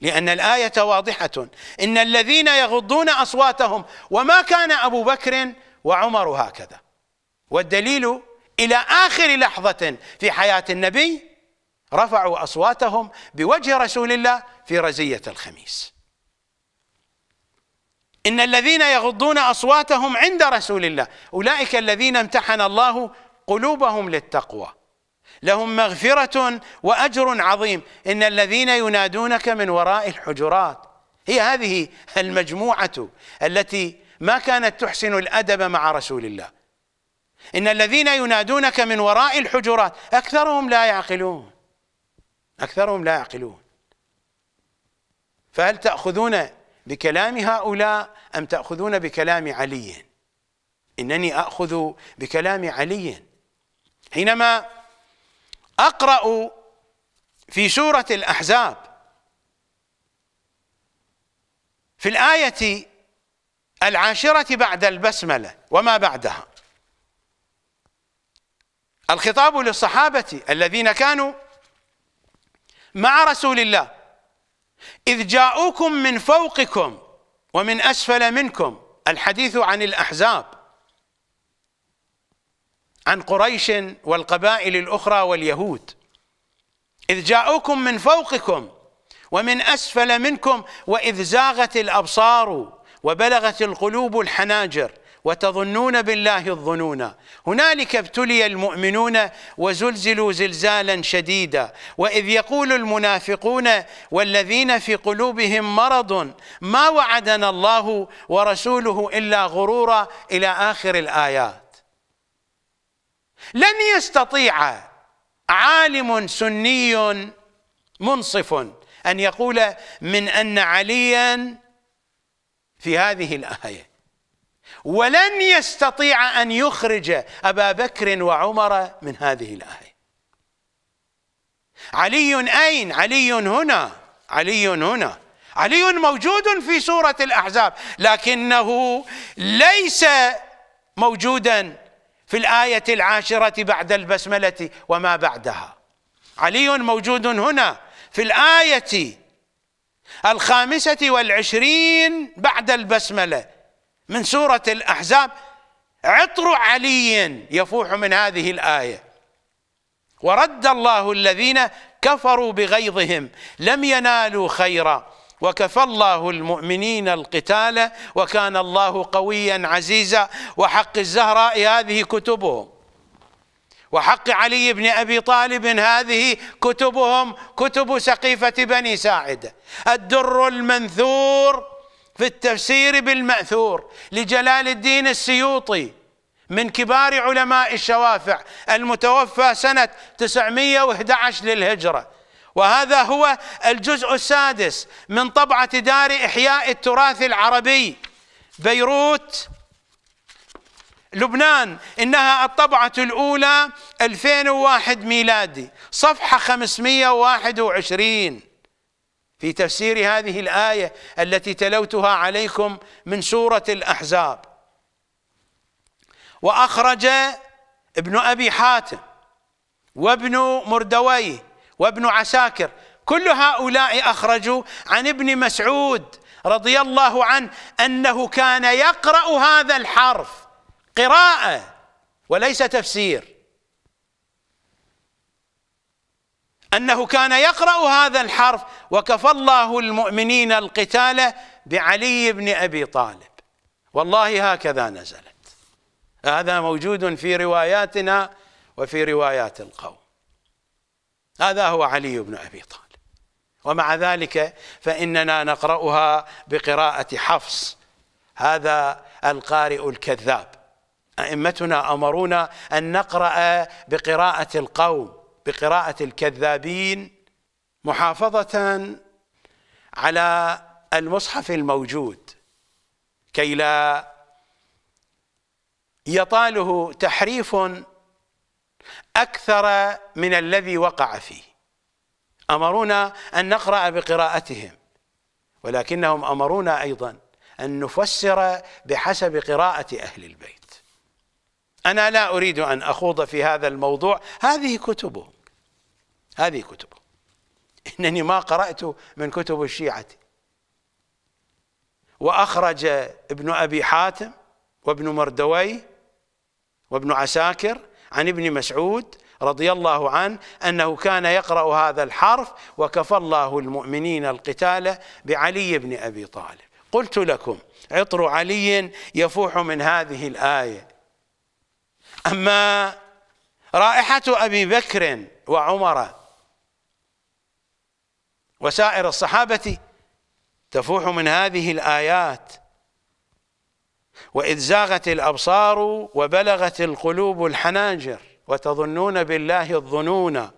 لأن الآية واضحة إن الذين يغضون أصواتهم وما كان أبو بكر وعمر هكذا والدليل إلى آخر لحظة في حياة النبي رفعوا أصواتهم بوجه رسول الله في رزية الخميس إن الذين يغضون أصواتهم عند رسول الله أولئك الذين امتحن الله قلوبهم للتقوى لهم مغفرة وأجر عظيم إن الذين ينادونك من وراء الحجرات هي هذه المجموعة التي ما كانت تحسن الأدب مع رسول الله إن الذين ينادونك من وراء الحجرات أكثرهم لا يعقلون أكثرهم لا يعقلون فهل تأخذون بكلام هؤلاء أم تأخذون بكلام علي إنني أخذ بكلام علي حينما اقرا في سوره الاحزاب في الايه العاشره بعد البسمله وما بعدها الخطاب للصحابه الذين كانوا مع رسول الله اذ جاءوكم من فوقكم ومن اسفل منكم الحديث عن الاحزاب عن قريش والقبائل الأخرى واليهود إذ جاءوكم من فوقكم ومن أسفل منكم وإذ زاغت الأبصار وبلغت القلوب الحناجر وتظنون بالله الظنونا هنالك ابتلي المؤمنون وزلزلوا زلزالا شديدا وإذ يقول المنافقون والذين في قلوبهم مرض ما وعدنا الله ورسوله إلا غرورا إلى آخر الآيات لن يستطيع عالم سني منصف ان يقول من ان عليا في هذه الايه ولن يستطيع ان يخرج ابا بكر وعمر من هذه الايه علي اين علي هنا علي هنا علي موجود في سوره الاحزاب لكنه ليس موجودا في الآية العاشرة بعد البسملة وما بعدها علي موجود هنا في الآية الخامسة والعشرين بعد البسملة من سورة الأحزاب عطر علي يفوح من هذه الآية ورد الله الذين كفروا بغيظهم لم ينالوا خيرا وكفى الله المؤمنين القتال وكان الله قويا عزيزا وحق الزهراء هذه كتبهم وحق علي بن أبي طالب هذه كتبهم كتب سقيفة بني ساعدة الدر المنثور في التفسير بالمأثور لجلال الدين السيوطي من كبار علماء الشوافع المتوفى سنة 911 للهجرة وهذا هو الجزء السادس من طبعة دار إحياء التراث العربي بيروت لبنان إنها الطبعة الأولى 2001 ميلادي صفحة 521 في تفسير هذه الآية التي تلوتها عليكم من سورة الأحزاب وأخرج ابن أبي حاتم وابن مردويه وابن عساكر كل هؤلاء اخرجوا عن ابن مسعود رضي الله عنه انه كان يقرا هذا الحرف قراءه وليس تفسير انه كان يقرا هذا الحرف وكفى الله المؤمنين القتال بعلي بن ابي طالب والله هكذا نزلت هذا موجود في رواياتنا وفي روايات القوم هذا هو علي بن أبي طالب ومع ذلك فإننا نقرأها بقراءة حفص هذا القارئ الكذاب أئمتنا أمرونا أن نقرأ بقراءة القوم بقراءة الكذابين محافظة على المصحف الموجود كي لا يطاله تحريف أكثر من الذي وقع فيه أمرونا أن نقرأ بقراءتهم ولكنهم أمرونا أيضا أن نفسر بحسب قراءة أهل البيت أنا لا أريد أن أخوض في هذا الموضوع هذه كتبهم هذه كتبهم إنني ما قرأت من كتب الشيعة وأخرج ابن أبي حاتم وابن مردوي وابن عساكر عن ابن مسعود رضي الله عنه أنه كان يقرأ هذا الحرف وكفى الله المؤمنين القتال بعلي بن أبي طالب قلت لكم عطر علي يفوح من هذه الآية أما رائحة أبي بكر وعمر وسائر الصحابة تفوح من هذه الآيات وإذ زاغت الأبصار وبلغت القلوب الحناجر وتظنون بالله الظنون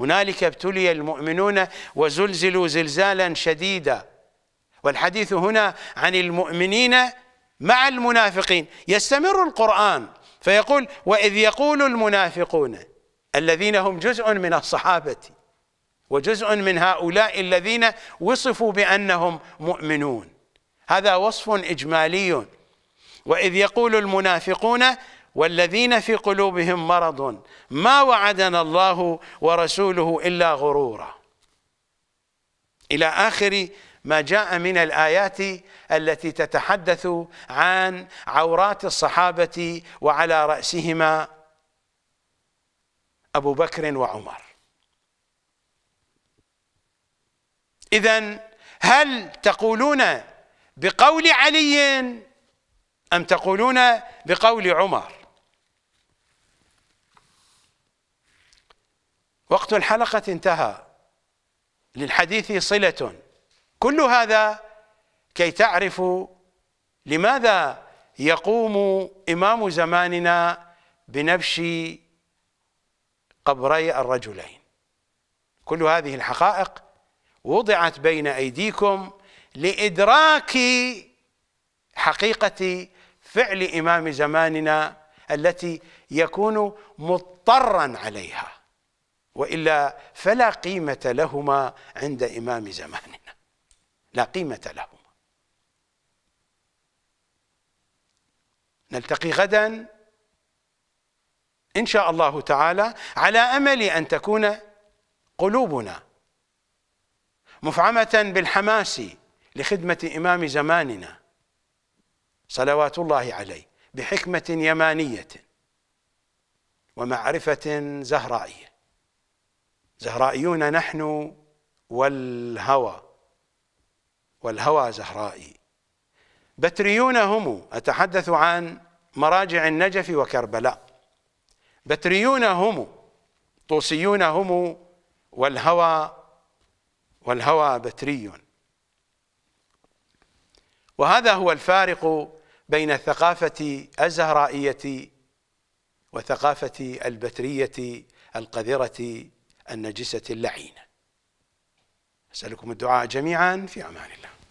هنالك ابتلي المؤمنون وزلزلوا زلزالا شديدا والحديث هنا عن المؤمنين مع المنافقين يستمر القرآن فيقول وإذ يقول المنافقون الذين هم جزء من الصحابة وجزء من هؤلاء الذين وصفوا بأنهم مؤمنون هذا وصف إجمالي وإذ يقول المنافقون والذين في قلوبهم مرض ما وعدنا الله ورسوله إلا غرورا إلى آخر ما جاء من الآيات التي تتحدث عن عورات الصحابة وعلى رأسهما أبو بكر وعمر إذا هل تقولون بقول علي أم تقولون بقول عمر وقت الحلقة انتهى للحديث صلة كل هذا كي تعرفوا لماذا يقوم إمام زماننا بنبش قبري الرجلين كل هذه الحقائق وضعت بين أيديكم لإدراك حقيقة فعل إمام زماننا التي يكون مضطرا عليها وإلا فلا قيمة لهما عند إمام زماننا لا قيمة لهما نلتقي غدا إن شاء الله تعالى على أمل أن تكون قلوبنا مفعمة بالحماس لخدمة إمام زماننا صلوات الله عليه بحكمة يمانية ومعرفة زهرائية زهرائيون نحن والهوى والهوى زهرائي بتريون هم أتحدث عن مراجع النجف وكربلاء بتريون هم طوسيون هم والهوى والهوى بتري وهذا هو الفارق بين الثقافة الزهرائية وثقافة البترية القذرة النجسة اللعينة أسألكم الدعاء جميعا في أمان الله